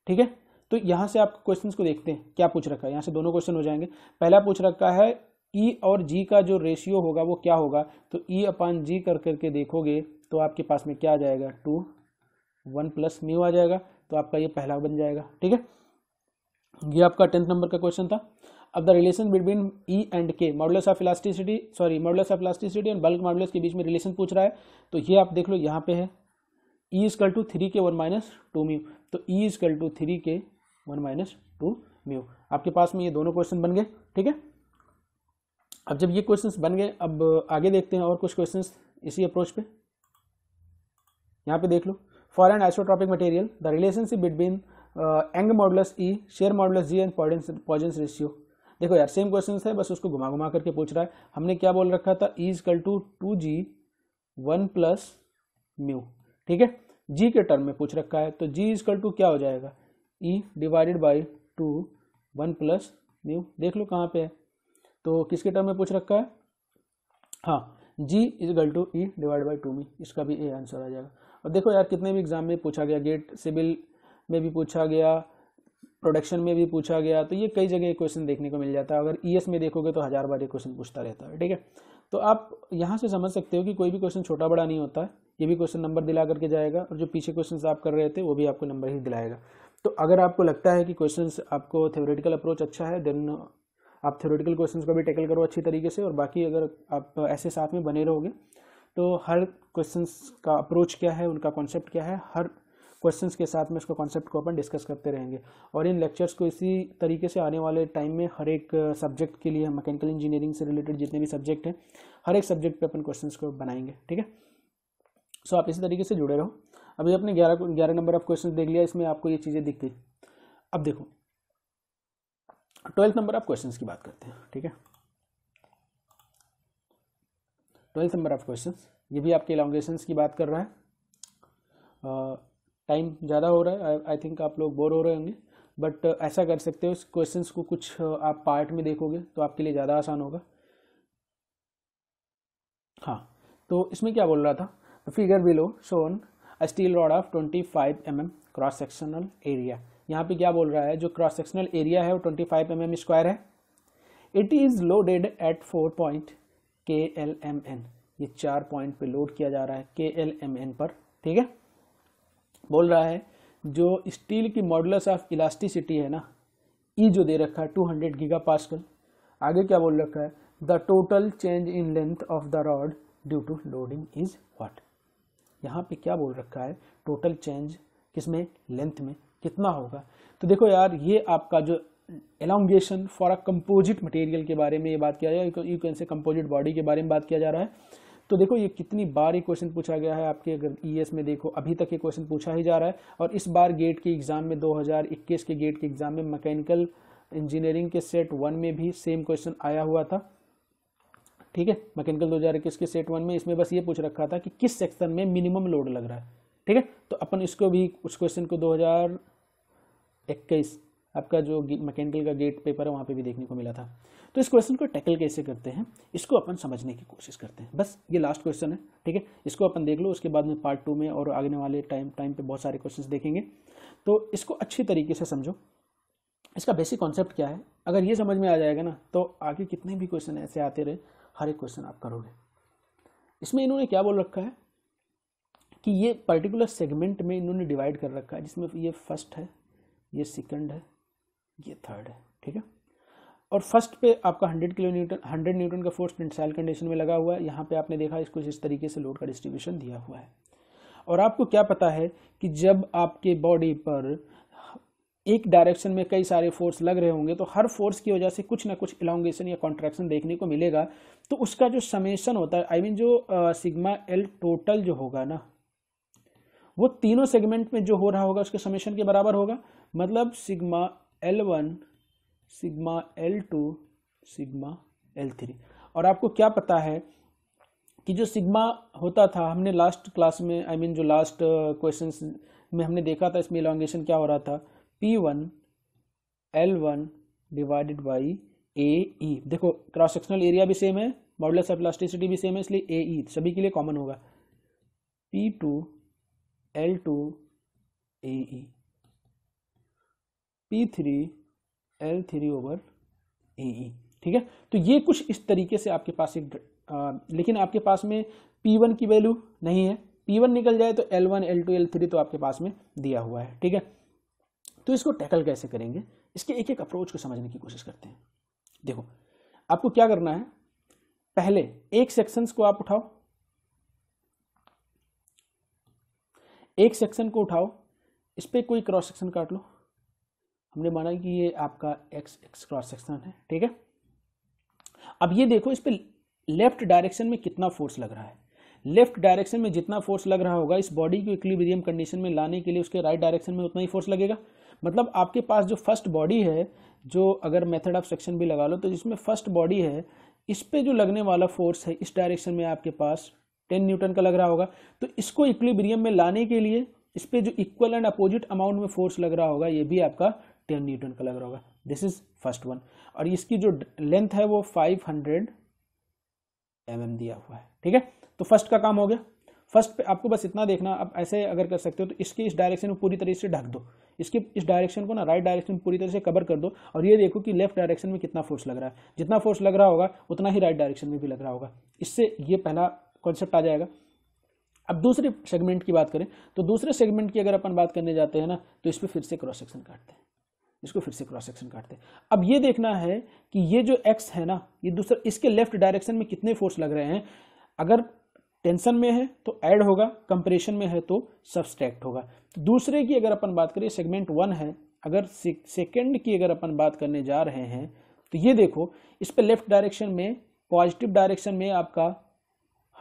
S1: ठीक है तो यहाँ से आप क्वेश्चन को देखते हैं क्या पूछ रखा है यहाँ से दोनों क्वेश्चन हो जाएंगे पहला पूछ रखा है ई e और जी का जो रेशियो होगा वो क्या होगा तो ई e अपान जी कर करके देखोगे तो आपके पास में क्या आ जाएगा टू वन प्लस म्यू आ जाएगा तो आपका ये पहला बन जाएगा ठीक है ये आपका टेंथ नंबर का क्वेश्चन था अब the relation between E and K modulus of elasticity sorry modulus of elasticity and bulk modulus के बीच में रिलेशन पूछ रहा है तो ये आप देख लो यहाँ पे है E equal to three K one minus two mu तो E equal to three K one minus two mu आपके पास में ये दोनों क्वेश्चन बन गए ठीक है अब जब ये क्वेश्चन बन गए अब आगे देखते हैं और कुछ क्वेश्चन इसी अप्रोच पे यहाँ पे देख लो for and isotropic material the relationship between Young modulus E e, shear modulus G and Poisson's ratio देखो यार सेम क्वेश्चन है बस उसको घुमा घुमा करके पूछ रहा है हमने क्या बोल रखा था E equal to two G one plus mu ठीक है जी के टर्म में पूछ रखा है तो जी इजकल टू क्या हो जाएगा E divided by two one plus mu देख लो कहाँ पे है तो किसके टर्म में पूछ रखा है हाँ G equal to E divide by two mu इसका भी ए आंसर आ जाएगा और देखो यार कितने भी एग्जाम में पूछा गया गेट सिविल में भी पूछा गया प्रोडक्शन में भी पूछा गया तो ये कई जगह क्वेश्चन देखने को मिल जाता है अगर ई e में देखोगे तो हज़ार बार ये क्वेश्चन पूछता रहता है ठीक है तो आप यहाँ से समझ सकते हो कि कोई भी क्वेश्चन छोटा बड़ा नहीं होता है ये भी क्वेश्चन नंबर दिला करके जाएगा और जो पीछे क्वेश्चन आप कर रहे थे वो भी आपको नंबर ही दिलाएगा तो अगर आपको लगता है कि क्वेश्चन आपको थ्योरेटिकल अप्रोच अच्छा है देन आप थ्योरेटिकल क्वेश्चन को भी टैकल करो अच्छी तरीके से और बाकी अगर आप ऐसे साथ में बने रहोगे तो हर क्वेश्चन का अप्रोच क्या है उनका कॉन्सेप्ट क्या है हर क्वेश्चन के साथ में इसको कॉन्सेप्ट को अपन डिस्कस करते रहेंगे और इन लेक्चर्स को इसी तरीके से आने वाले टाइम में हर एक सब्जेक्ट के लिए मैकेनिकल इंजीनियरिंग से रिलेटेड जितने भी सब्जेक्ट हैं हर एक सब्जेक्ट पे अपन क्वेश्चन को बनाएंगे ठीक है सो आप इसी तरीके से जुड़े रहो अभी आपने ग्यारह ग्यारह नंबर ऑफ क्वेश्चन देख लिया इसमें आपको ये चीज़ें दिख गई अब देखो ट्वेल्थ नंबर ऑफ क्वेश्चन की बात करते हैं ठीक है ट्वेल्थ नंबर ऑफ क्वेश्चन ये भी आपके एलोंगेशन की बात कर रहा है टाइम ज़्यादा हो रहा है आई थिंक आप लोग बोर हो रहे होंगे बट uh, ऐसा कर सकते हो क्वेश्चंस को कुछ uh, आप पार्ट में देखोगे तो आपके लिए ज़्यादा आसान होगा हाँ तो इसमें क्या बोल रहा था the figure below shown a steel rod of twenty five M M cross sectional area यहाँ पे क्या बोल रहा है जो क्रॉस सेक्शनल एरिया है वो twenty five M M square है it is loaded at four point K L M N ये चार पॉइंट पे लोड किया जा रहा है के एल एम एन पर ठीक है बोल रहा है जो स्टील की मॉडल्स ऑफ इलास्टिसिटी है ना ई e जो दे रखा है टू हंड्रेड गीगा पासकल आगे क्या बोल रखा है the total change in length of the rod due to loading is what यहाँ पे क्या बोल रखा है टोटल चेंज किस में लेंथ में कितना होगा तो देखो यार ये आपका जो elongation for a composite material के बारे में ये बात किया जा रहा है you can say composite body के बारे में बात किया जा रहा है तो देखो ये कितनी बार ये क्वेश्चन पूछा गया है आपके अगर ई e में देखो अभी तक ये क्वेश्चन पूछा ही जा रहा है और इस बार गेट के एग्ज़ाम में 2021 के गेट के एग्ज़ाम में मैकेनिकल इंजीनियरिंग के सेट वन में भी सेम क्वेश्चन आया हुआ था ठीक है मैकेनिकल दो के सेट वन में इसमें बस ये पूछ रखा था कि किस सेक्शन में मिनिमम लोड लग रहा है ठीक है तो अपन इसको भी उस क्वेश्चन को दो आपका जो मैकेनिकल का गेट पेपर है वहाँ पे भी देखने को मिला था तो इस क्वेश्चन को टैकल कैसे करते हैं इसको अपन समझने की कोशिश करते हैं बस ये लास्ट क्वेश्चन है ठीक है इसको अपन देख लो उसके बाद में पार्ट टू में और आगने वाले टाइम टाइम पे बहुत सारे क्वेश्चन देखेंगे तो इसको अच्छी तरीके से समझो इसका बेसिक कॉन्सेप्ट क्या है अगर ये समझ में आ जाएगा ना तो आगे कितने भी क्वेश्चन ऐसे आते रहे हर एक क्वेश्चन आप करोगे इसमें इन्होंने क्या बोल रखा है कि ये पर्टिकुलर सेगमेंट में इन्होंने डिवाइड कर रखा है जिसमें ये फर्स्ट है ये सेकंड है ये थर्ड है ठीक है और फर्स्ट पे आपका 100 किलो न्यूटन 100 न्यूटन का फोर्स टेंसाइल कंडीशन में लगा हुआ है यहाँ पे आपने देखा इसको इस तरीके से लोड का डिस्ट्रीब्यूशन दिया हुआ है और आपको क्या पता है कि जब आपके बॉडी पर एक डायरेक्शन में कई सारे फोर्स लग रहे होंगे तो हर फोर्स की वजह से कुछ ना कुछ इलांगेशन या कॉन्ट्रैक्शन देखने को मिलेगा तो उसका जो समेशन होता है आई मीन जो सिग्मा एल टोटल जो होगा ना वो तीनों सेगमेंट में जो हो रहा होगा उसके समेशन के बराबर होगा मतलब sigma L one sigma L two sigma L three और आपको क्या पता है कि जो सिग्मा होता था हमने लास्ट क्लास में आई I मीन mean जो लास्ट क्वेश्चन uh, में हमने देखा था इसमें इलांगेशन क्या हो रहा था P one L one divided by A E देखो क्रॉस सेक्शनल एरिया भी सेम है मॉडुलस ऑफ इलास्टिसिटी भी सेम है इसलिए ए ई e सभी के लिए कॉमन होगा P two L two A E P three L three over A E ठीक है तो ये कुछ इस तरीके से आपके पास एक आ, लेकिन आपके पास में पी वन की वैल्यू नहीं है पी वन निकल जाए तो L one L two L three तो आपके पास में दिया हुआ है ठीक है तो इसको टैकल कैसे करेंगे इसके एक एक अप्रोच को समझने की कोशिश करते हैं देखो आपको क्या करना है पहले एक सेक्शंस को आप उठाओ एक सेक्शन को उठाओ इस पर कोई क्रॉस सेक्शन काट लो हमने माना कि ये आपका एक्स एक्स क्रॉस सेक्शन है ठीक है अब ये देखो इस पर लेफ्ट डायरेक्शन में कितना फोर्स लग रहा है लेफ्ट डायरेक्शन में जितना फोर्स लग रहा होगा इस बॉडी को इक्विलिब्रियम कंडीशन में लाने के लिए उसके राइट right डायरेक्शन में उतना ही फोर्स लगेगा मतलब आपके पास जो फर्स्ट बॉडी है जो अगर मेथड ऑफ सेक्शन भी लगा लो तो जिसमें फर्स्ट बॉडी है इस पर जो लगने वाला फोर्स है इस डायरेक्शन में आपके पास टेन न्यूटन का लग रहा होगा तो इसको इक्विलिब्रियम में लाने के लिए इस पर जो इक्वल एंड अपोजिट अमाउंट में फोर्स लग रहा होगा ये भी आपका टेन न्यूटन का लग रहा होगा दिस इज फर्स्ट वन और इसकी जो लेंथ है वो फाइव हंड्रेड एम दिया हुआ है ठीक है तो फर्स्ट का काम हो गया फर्स्ट पे आपको बस इतना देखना आप ऐसे अगर कर सकते हो तो इसके इस डायरेक्शन में पूरी तरीके से ढक दो इसके इस डायरेक्शन को ना राइट डायरेक्शन पूरी तरह से कवर कर दो और ये देखो कि लेफ्ट डायरेक्शन में कितना फोर्स लग रहा है जितना फोर्स लग रहा होगा उतना ही राइट डायरेक्शन में भी लग रहा होगा इससे ये पहला कॉन्सेप्ट आ जाएगा अब दूसरे सेगमेंट की बात करें तो दूसरे सेगमेंट की अगर अपन बात करने जाते हैं ना तो इस पर फिर से क्रॉस सेक्शन काटते हैं इसको फिर से क्रॉस सेक्शन काटते हैं अब ये देखना है कि ये जो एक्स है ना ये दूसरा इसके लेफ्ट डायरेक्शन में कितने फोर्स लग रहे हैं अगर टेंशन में है तो ऐड होगा कंप्रेशन में है तो सबस्ट्रैक्ट होगा तो दूसरे की अगर अपन बात करें सेगमेंट वन है अगर सेकेंड की अगर अपन बात करने जा रहे हैं तो ये देखो इस पर लेफ्ट डायरेक्शन में पॉजिटिव डायरेक्शन में आपका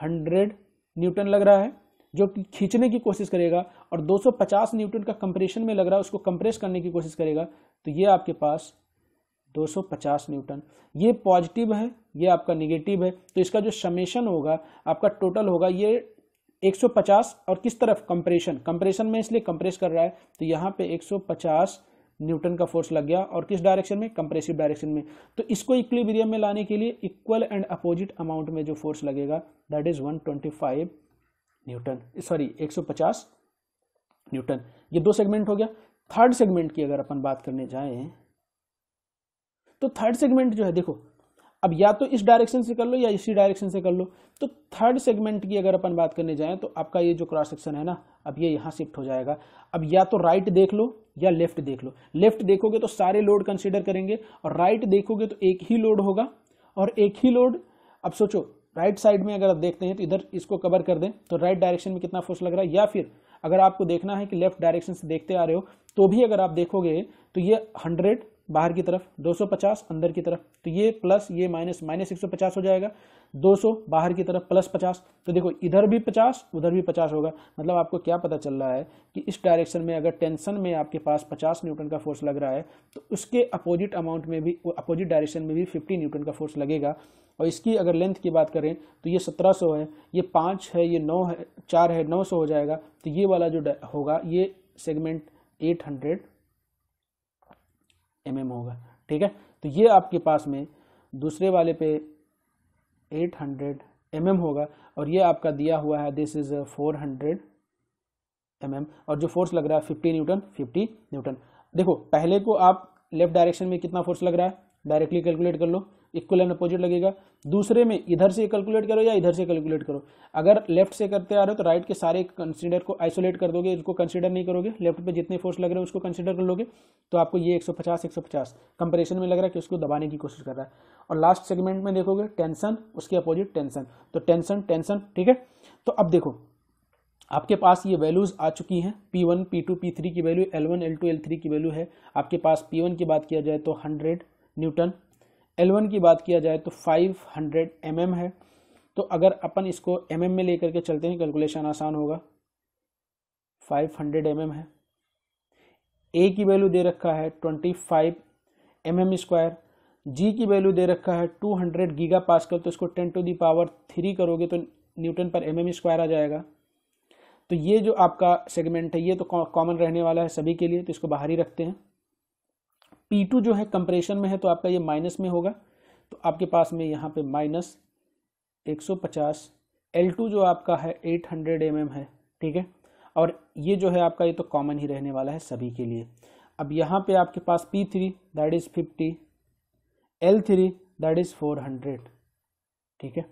S1: हंड्रेड न्यूटन लग रहा है जो कि खींचने की कोशिश करेगा और 250 न्यूटन का कंप्रेशन में लग रहा है उसको कंप्रेस करने की कोशिश करेगा तो ये आपके पास 250 न्यूटन ये पॉजिटिव है ये आपका निगेटिव है तो इसका जो समेशन होगा आपका टोटल होगा ये 150 और किस तरफ कंप्रेशन कंप्रेशन में इसलिए कंप्रेस कर रहा है तो यहाँ पे 150 न्यूटन का फोर्स लग गया और किस डायरेक्शन में कंप्रेसिव डायरेक्शन में तो इसको इक्विलिब्रियम में लाने के लिए इक्वल एंड अपोजिट अमाउंट में जो फोर्स लगेगा that is 125 newton sorry 150 newton ये दो सेगमेंट हो गया थर्ड सेगमेंट की अगर अपन बात करने जाए तो थर्ड सेगमेंट जो है देखो अब या तो इस डायरेक्शन से कर लो या इसी डायरेक्शन से कर लो तो थर्ड सेगमेंट की अगर अपन बात करने जाए तो आपका ये जो क्रॉस सेक्शन है ना अब ये यहाँ शिफ्ट हो जाएगा अब या तो राइट देख लो या लेफ्ट देख लो लेफ्ट देखोगे तो सारे लोड कंसिडर करेंगे और राइट देखोगे तो एक ही लोड होगा और एक ही लोड अब सोचो राइट साइड में अगर आप देखते हैं तो इधर इसको कवर कर दें तो राइट डायरेक्शन में कितना फोर्स लग रहा है या फिर अगर आपको देखना है कि लेफ्ट डायरेक्शन से देखते आ रहे हो तो भी अगर आप देखोगे तो ये हंड्रेड बाहर की तरफ 250 अंदर की तरफ तो ये प्लस ये माइनस माइनस एक हो जाएगा 200 बाहर की तरफ प्लस 50 तो देखो इधर भी 50 उधर भी 50 होगा मतलब आपको क्या पता चल रहा है कि इस डायरेक्शन में अगर टेंशन में आपके पास 50 न्यूटन का फोर्स लग रहा है तो उसके अपोजिट अमाउंट में भी अपोजिट डायरेक्शन में भी फिफ्टी न्यूटन का फोर्स लगेगा और इसकी अगर लेंथ की बात करें तो ये सत्रह है ये पाँच है ये नौ है चार है नौ हो जाएगा तो ये वाला जो होगा ये सेगमेंट एट एम mm होगा ठीक है तो ये आपके पास में दूसरे वाले पे 800 हंड्रेड mm होगा और ये आपका दिया हुआ है दिस इज 400 हंड्रेड mm और जो फोर्स लग रहा है 50 न्यूटन 50 न्यूटन देखो पहले को आप लेफ्ट डायरेक्शन में कितना फोर्स लग रहा है डायरेक्टली कैलकुलेट कर लो इक्वल एंड अपोजिट लगेगा दूसरे में इधर से कैलकुलेट करो या इधर से कैलकुलेट करो अगर लेफ्ट से करते आ रहे हो तो राइट के सारे कंसिडर को आइसोलेट कर दोगे इसको कंसिडर नहीं करोगे लेफ्ट पे जितने फोर्स लग रहे हैं उसको कंसिडर कर लोगे तो आपको ये 150 150 कंपैरिजन में लग रहा है कि उसको दबाने की कोशिश कर रहा है और लास्ट सेगमेंट में देखोगे टेंसन उसके अपोजिट टेंसन तो टेंसन टेंसन ठीक है तो अब देखो आपके पास ये वैल्यूज़ आ चुकी हैं P1, P2, P3 की वैल्यू L1, L2, L3 की वैल्यू है आपके पास P1 की बात किया जाए तो न्यूटन L1 की बात किया जाए तो 500 हंड्रेड mm है तो अगर अपन इसको एम mm में लेकर के चलते हैं कैलकुलेशन आसान होगा 500 हंड्रेड mm है ए की वैल्यू दे रखा है 25 five M M square G की वैल्यू दे रखा है 200 हंड्रेड गीगा पास्कल तो इसको 10 टू दी पावर थ्री करोगे तो न्यूटन पर एम एम स्क्वायर आ जाएगा तो ये जो आपका सेगमेंट है ये तो कॉमन रहने वाला है सभी के लिए तो इसको बाहर ही रखते हैं पी टू जो है कंप्रेशन में है तो आपका ये माइनस में होगा तो आपके पास में यहाँ पे माइनस एक सौ पचास एल टू जो आपका है एट हंड्रेड एम एम है ठीक है और ये जो है आपका ये तो कॉमन ही रहने वाला है सभी के लिए अब यहाँ पे आपके पास P three that is fifty L three that is four hundred ठीक है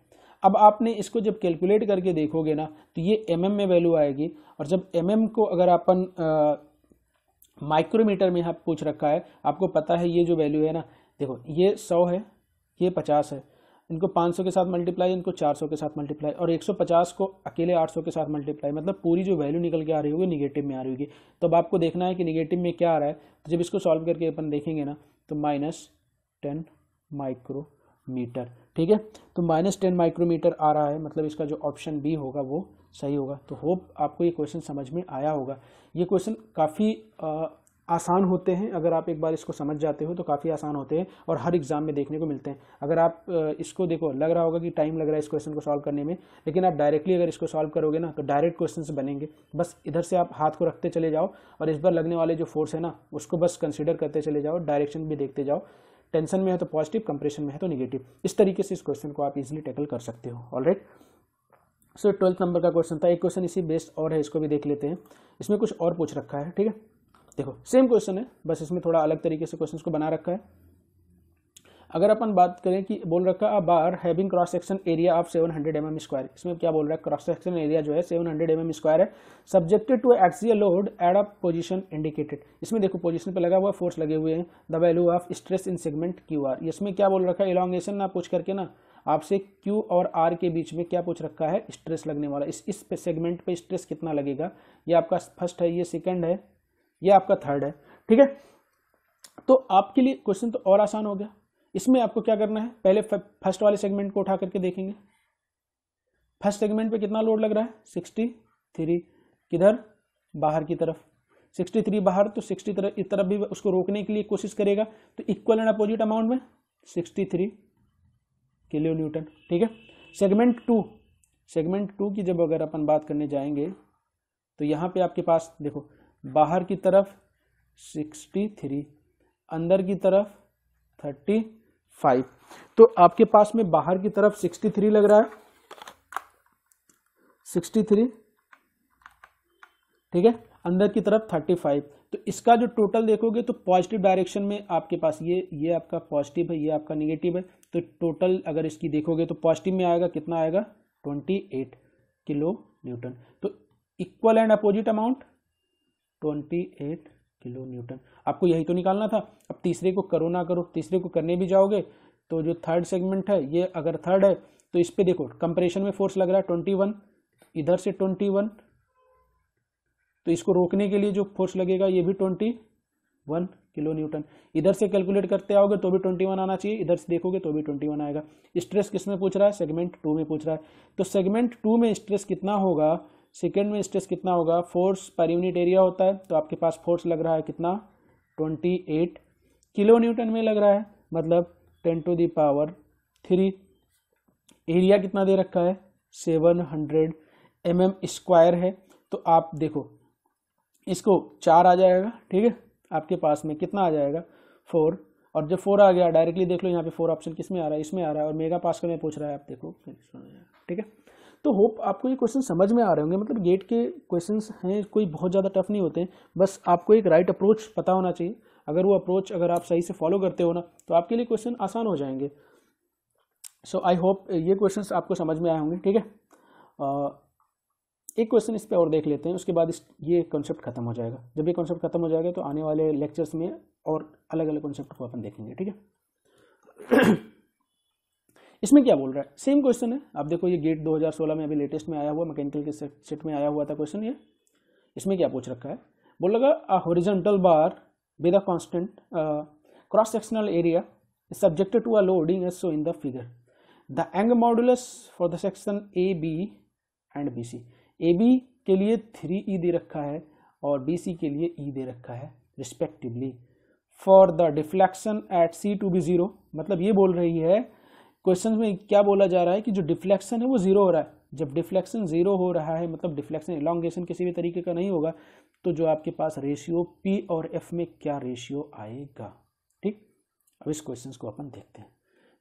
S1: अब आपने इसको जब कैलकुलेट करके देखोगे ना तो ये एम mm में वैल्यू आएगी और जब एम mm को अगर अपन माइक्रोमीटर में यहाँ पूछ रखा है आपको पता है ये जो वैल्यू है ना देखो ये सौ है ये पचास है इनको 500 के साथ मल्टीप्लाई इनको 400 के साथ मल्टीप्लाई और 150 को अकेले 800 के साथ मल्टीप्लाई मतलब पूरी जो वैल्यू निकल के आ रही होगी निगेटिव में आ रही होगी तो अब आपको देखना है कि निगेटिव में क्या आ रहा है तो जब इसको सॉल्व करके अपन देखेंगे ना तो माइनस टेन माइक्रोमीटर ठीक है तो माइनस टेन माइक्रोमीटर आ रहा है मतलब इसका जो ऑप्शन बी होगा वो सही होगा तो होप आपको ये क्वेश्चन समझ में आया होगा ये क्वेश्चन काफ़ी आसान होते हैं अगर आप एक बार इसको समझ जाते हो तो काफ़ी आसान होते हैं और हर एग्ज़ाम में देखने को मिलते हैं अगर आप इसको देखो लग रहा होगा कि टाइम लग रहा है इस क्वेश्चन को सॉल्व करने में लेकिन आप डायरेक्टली अगर इसको सॉल्व करोगे ना तो डायरेक्ट क्वेश्चन बनेंगे बस इधर से आप हाथ को रखते चले जाओ और इस बार लगने वाले जो फोर्स है ना उसको बस कंसिडर करते चले जाओ डायरेक्शन भी देखते जाओ टेंशन में है तो पॉजिटिव कंप्रेशन में है तो निगेटिव इस तरीके से इस क्वेश्चन को आप इजिली टैकल कर सकते हो alright right? So twelfth number का क्वेश्चन था एक क्वेश्चन इसी बेस्ड और है इसको भी देख लेते हैं इसमें कुछ और पूछ रखा है ठीक है देखो सेम क्वेश्चन है बस इसमें थोड़ा अलग तरीके से क्वेश्चन को बना रखा है अगर अपन बात करें कि बोल रखा है bar having cross section area of 700 hundred M square इसमें क्या बोल रहा है क्रॉस सेक्शन एरिया जो है 700 हंड्रेड एम स्क्वायर है subjected to axial load at a position indicated इसमें देखो पोजीशन पे लगा हुआ फोर्स लगे हुए हैं the value of stress in segment Q R इसमें क्या बोल रखा है इलांगेशन ना पूछ करके ना आपसे क्यू और आर के बीच में क्या पूछ रखा है स्ट्रेस लगने वाला इस इस पे सेगमेंट पे स्ट्रेस कितना लगेगा ये आपका फर्स्ट है ये सेकंड है ये आपका थर्ड है ठीक है तो आपके लिए क्वेश्चन तो और आसान हो गया इसमें आपको क्या करना है पहले फर्स्ट वाले सेगमेंट को उठा करके देखेंगे फर्स्ट सेगमेंट पे कितना लोड लग रहा है सिक्सटी थ्री किधर बाहर की तरफ सिक्सटी थ्री बाहर तो सिक्सटी तरफ इस तरफ भी उसको रोकने के लिए कोशिश करेगा तो इक्वल एंड अपोजिट अमाउंट में सिक्सटी थ्री किलो न्यूटन ठीक है सेगमेंट टू सेगमेंट टू की जब अगर अपन बात करने जाएंगे तो यहाँ पे आपके पास देखो बाहर की तरफ सिक्सटी थ्री अंदर की तरफ थर्टी फाइव तो आपके पास में बाहर की तरफ सिक्सटी थ्री लग रहा है सिक्सटी थ्री ठीक है अंदर की तरफ थर्टी फाइव तो इसका जो टोटल देखोगे तो पॉजिटिव डायरेक्शन में आपके पास ये ये आपका पॉजिटिव है ये आपका निगेटिव है तो टोटल अगर इसकी देखोगे तो पॉजिटिव में आएगा कितना आएगा ट्वेंटी एट किलो न्यूटन तो equal and opposite amount twenty eight kilo newton आपको यही तो निकालना था अब तीसरे को करो ना करो तीसरे को करने भी जाओगे तो जो थर्ड सेगमेंट है ये अगर थर्ड है तो इस पर देखो कंप्रेशन में फोर्स लग रहा है ट्वेंटी वन इधर से ट्वेंटी वन तो इसको रोकने के लिए जो फोर्स लगेगा ये भी ट्वेंटी वन किलो न्यूटन इधर से कैलकुलेट करते आओगे तो भी ट्वेंटी वन आना चाहिए इधर से देखोगे तो भी ट्वेंटी वन आएगा स्ट्रेस किस में पूछ रहा है सेगमेंट टू में पूछ रहा है तो सेगमेंट टू में स्ट्रेस कितना होगा सेकेंड में स्ट्रेस कितना होगा फोर्स पर यूनिट एरिया होता है तो आपके पास फोर्स लग रहा है कितना ट्वेंटी एट किलो न्यूटन में लग रहा है मतलब ten to power three area कितना दे रखा है seven hundred M M square है तो आप देखो इसको चार आ जाएगा ठीक है आपके पास में कितना आ जाएगा फोर और जब फोर आ गया डायरेक्टली देख लो यहाँ पे फोर ऑप्शन किस में आ रहा है इसमें आ रहा है और मेगा पास में पूछ रहा है आप देखो ठीक है तो होप आपको ये क्वेश्चन समझ में आ रहे होंगे मतलब गेट के क्वेश्चंस हैं कोई बहुत ज़्यादा टफ नहीं होते बस आपको एक राइट अप्रोच पता होना चाहिए अगर वो अप्रोच अगर आप सही से फॉलो करते हो ना तो आपके लिए क्वेश्चन आसान हो जाएंगे सो आई होप ये क्वेश्चन आपको समझ में आए होंगे ठीक है एक क्वेश्चन इस पर और देख लेते हैं उसके बाद इस ये कॉन्सेप्ट खत्म हो जाएगा जब ये कॉन्सेप्ट खत्म हो जाएगा तो आने वाले लेक्चर्स में और अलग अलग कॉन्सेप्ट को अपन देखेंगे ठीक है इसमें क्या बोल रहा है सेम क्वेश्चन है आप देखो ये गेट 2016 में अभी लेटेस्ट में आया हुआ मैकेनिकल के सेट में आया हुआ था क्वेश्चन ये इसमें क्या पूछ रखा है बोल लगा a horizontal bar with a constant cross sectional area to a loading a so in the figure the Young The for the section A B and B C A B के लिए थ्री ई e दे रखा है और B C के लिए ई e दे रखा है respectively for the deflection at C to be zero मतलब ये बोल रही है क्वेश्चन में क्या बोला जा रहा है कि जो डिफ्लेक्शन है वो ज़ीरो हो रहा है जब डिफ्लेक्शन ज़ीरो हो रहा है मतलब डिफ्लेक्शन इलांगेशन किसी भी तरीके का नहीं होगा तो जो आपके पास रेशियो पी और एफ में क्या रेशियो आएगा ठीक अब इस क्वेश्चन को अपन देखते हैं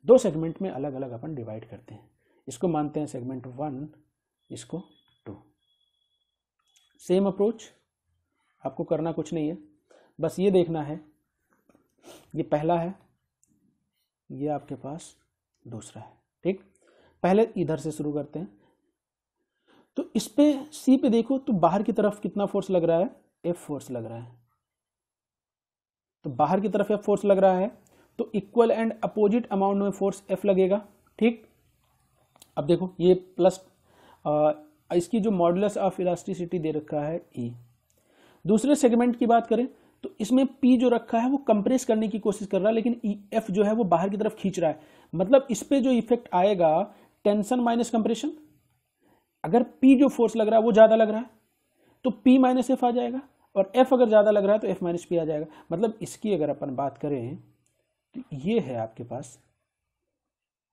S1: दो सेगमेंट में अलग अलग अपन डिवाइड करते हैं इसको मानते हैं सेगमेंट वन इसको सेम अप्रोच आपको करना कुछ नहीं है बस ये देखना है ये पहला है ये आपके पास दूसरा है ठीक पहले इधर से शुरू करते हैं तो इस पे सी पे देखो तो बाहर की तरफ कितना फोर्स लग रहा है एफ फोर्स लग रहा है तो बाहर की तरफ एफ फोर्स लग रहा है तो इक्वल एंड अपोजिट अमाउंट में फोर्स एफ लगेगा ठीक अब देखो ये प्लस इसकी जो मॉडलस ऑफ इलास्टिसिटी दे रखा है ई दूसरे सेगमेंट की बात करें तो इसमें पी जो रखा है वो कंप्रेस करने की कोशिश कर रहा है लेकिन ई e एफ जो है वो बाहर की तरफ खींच रहा है मतलब इस पर जो इफेक्ट आएगा टेंशन माइनस कंप्रेशन अगर पी जो फोर्स लग रहा है वो ज़्यादा लग रहा है तो पी माइनस एफ आ जाएगा और एफ अगर ज़्यादा लग रहा है तो एफ माइनस पी आ जाएगा मतलब इसकी अगर अपन बात करें तो ये है आपके पास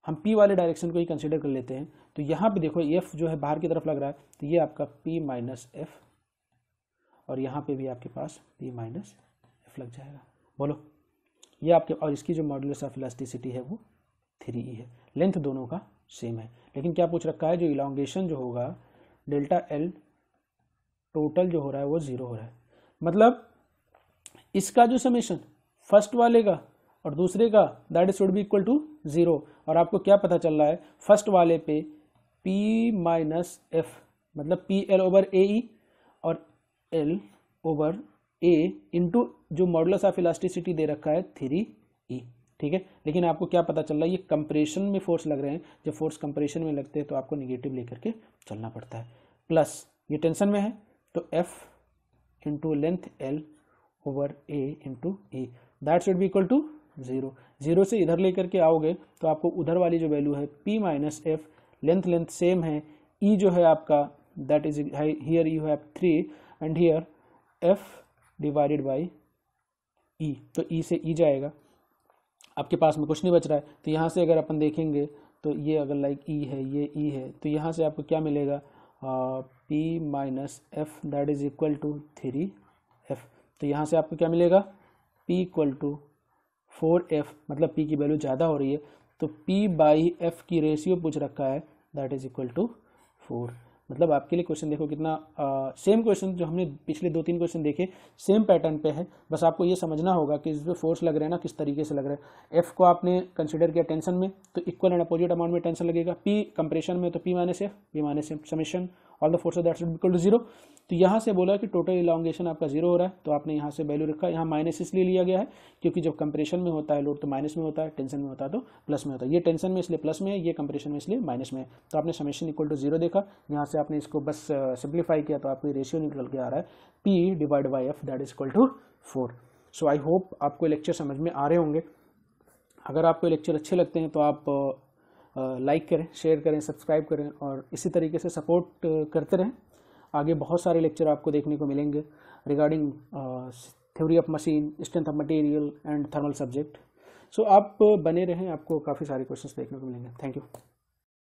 S1: हम पी वाले डायरेक्शन को ही कंसिडर कर लेते हैं तो यहाँ पे देखो एफ जो है बाहर की तरफ लग रहा है तो ये आपका पी माइनस एफ और यहाँ पे भी आपके पास पी माइनस एफ लग जाएगा बोलो ये आपके और इसकी जो मॉडुलस ऑफ इलास्टिसिटी है वो थ्री ई e है लेंथ दोनों का सेम है लेकिन क्या पूछ रखा है जो इलांगेशन जो होगा डेल्टा एल टोटल जो हो रहा है वो ज़ीरो हो रहा है मतलब इसका जो समेशन फर्स्ट वाले का और दूसरे का that is should be equal to zero और आपको क्या पता चल रहा है फर्स्ट वाले पे पी माइनस एफ मतलब P L over A E और एल ओवर ए इंटू जो मॉडल्स ऑफ इलास्टिसिटी दे रखा है थ्री ई e, ठीक है लेकिन आपको क्या पता चल रहा है ये कंप्रेशन में फोर्स लग रहे हैं जब फोर्स कंप्रेशन में लगते हैं तो आपको निगेटिव लेकर के चलना पड़ता है प्लस ये टेंशन में है तो F into length L over A into E that should be equal to zero zero से इधर लेकर के आओगे तो आपको उधर वाली जो वैल्यू है P minus F length length same है ई e जो है आपका that is here you have three and here F divided by E तो ई e से ई e जाएगा आपके पास में कुछ नहीं बच रहा है तो यहाँ से अगर अपन देखेंगे तो ये अगर लाइक ई e है ये ई e है तो यहाँ से आपको क्या मिलेगा P minus F that is equal to three F तो यहाँ से आपको क्या मिलेगा P equal to four F मतलब पी की वैल्यू ज़्यादा हो रही है तो पी बाई एफ की रेशियो पूछ रखा है that is equal to four मतलब आपके लिए क्वेश्चन देखो कितना आ, सेम क्वेश्चन जो हमने पिछले दो तीन क्वेश्चन देखे सेम पैटर्न पे है बस आपको ये समझना होगा कि इसमें फोर्स लग रहा है ना किस तरीके से लग रहा है एफ को आपने कंसिडर किया टेंशन में तो इक्वल एंड अपोजिट अमाउंट में टेंशन लगेगा पी कंप्रेशन में तो P minus F P minus F summation all the that that's equal to zero तो यहाँ से बोला कि टोटल इलांगेशन आपका जीरो हो रहा है तो आपने यहाँ से वैल्यू रखा यहाँ माइनस इसलिए लिया गया है क्योंकि जब कंप्रेशन में होता है लोड तो माइनस में होता है टेंशन में होता है तो प्लस में होता है ये टेंशन में इसलिए प्लस में है ये कंप्रेशन में इसलिए माइनस में है तो आपने समेशन इक्वल टू जीरो देखा यहाँ से आपने इसको बस सिंप्लीफाई किया तो आपको रेशियो निकल के आ रहा है P divide by F that is equal to four so I hope आपको लेक्चर समझ में आ रहे होंगे अगर आपको लेक्चर अच्छे लगते हैं तो आप लाइक करें शेयर करें सब्सक्राइब करें और इसी तरीके से सपोर्ट करते रहें आगे बहुत सारे लेक्चर आपको देखने को मिलेंगे regarding theory of machine strength of material and thermal subject so आप बने रहें आपको काफ़ी सारे क्वेश्चंस देखने को मिलेंगे थैंक यू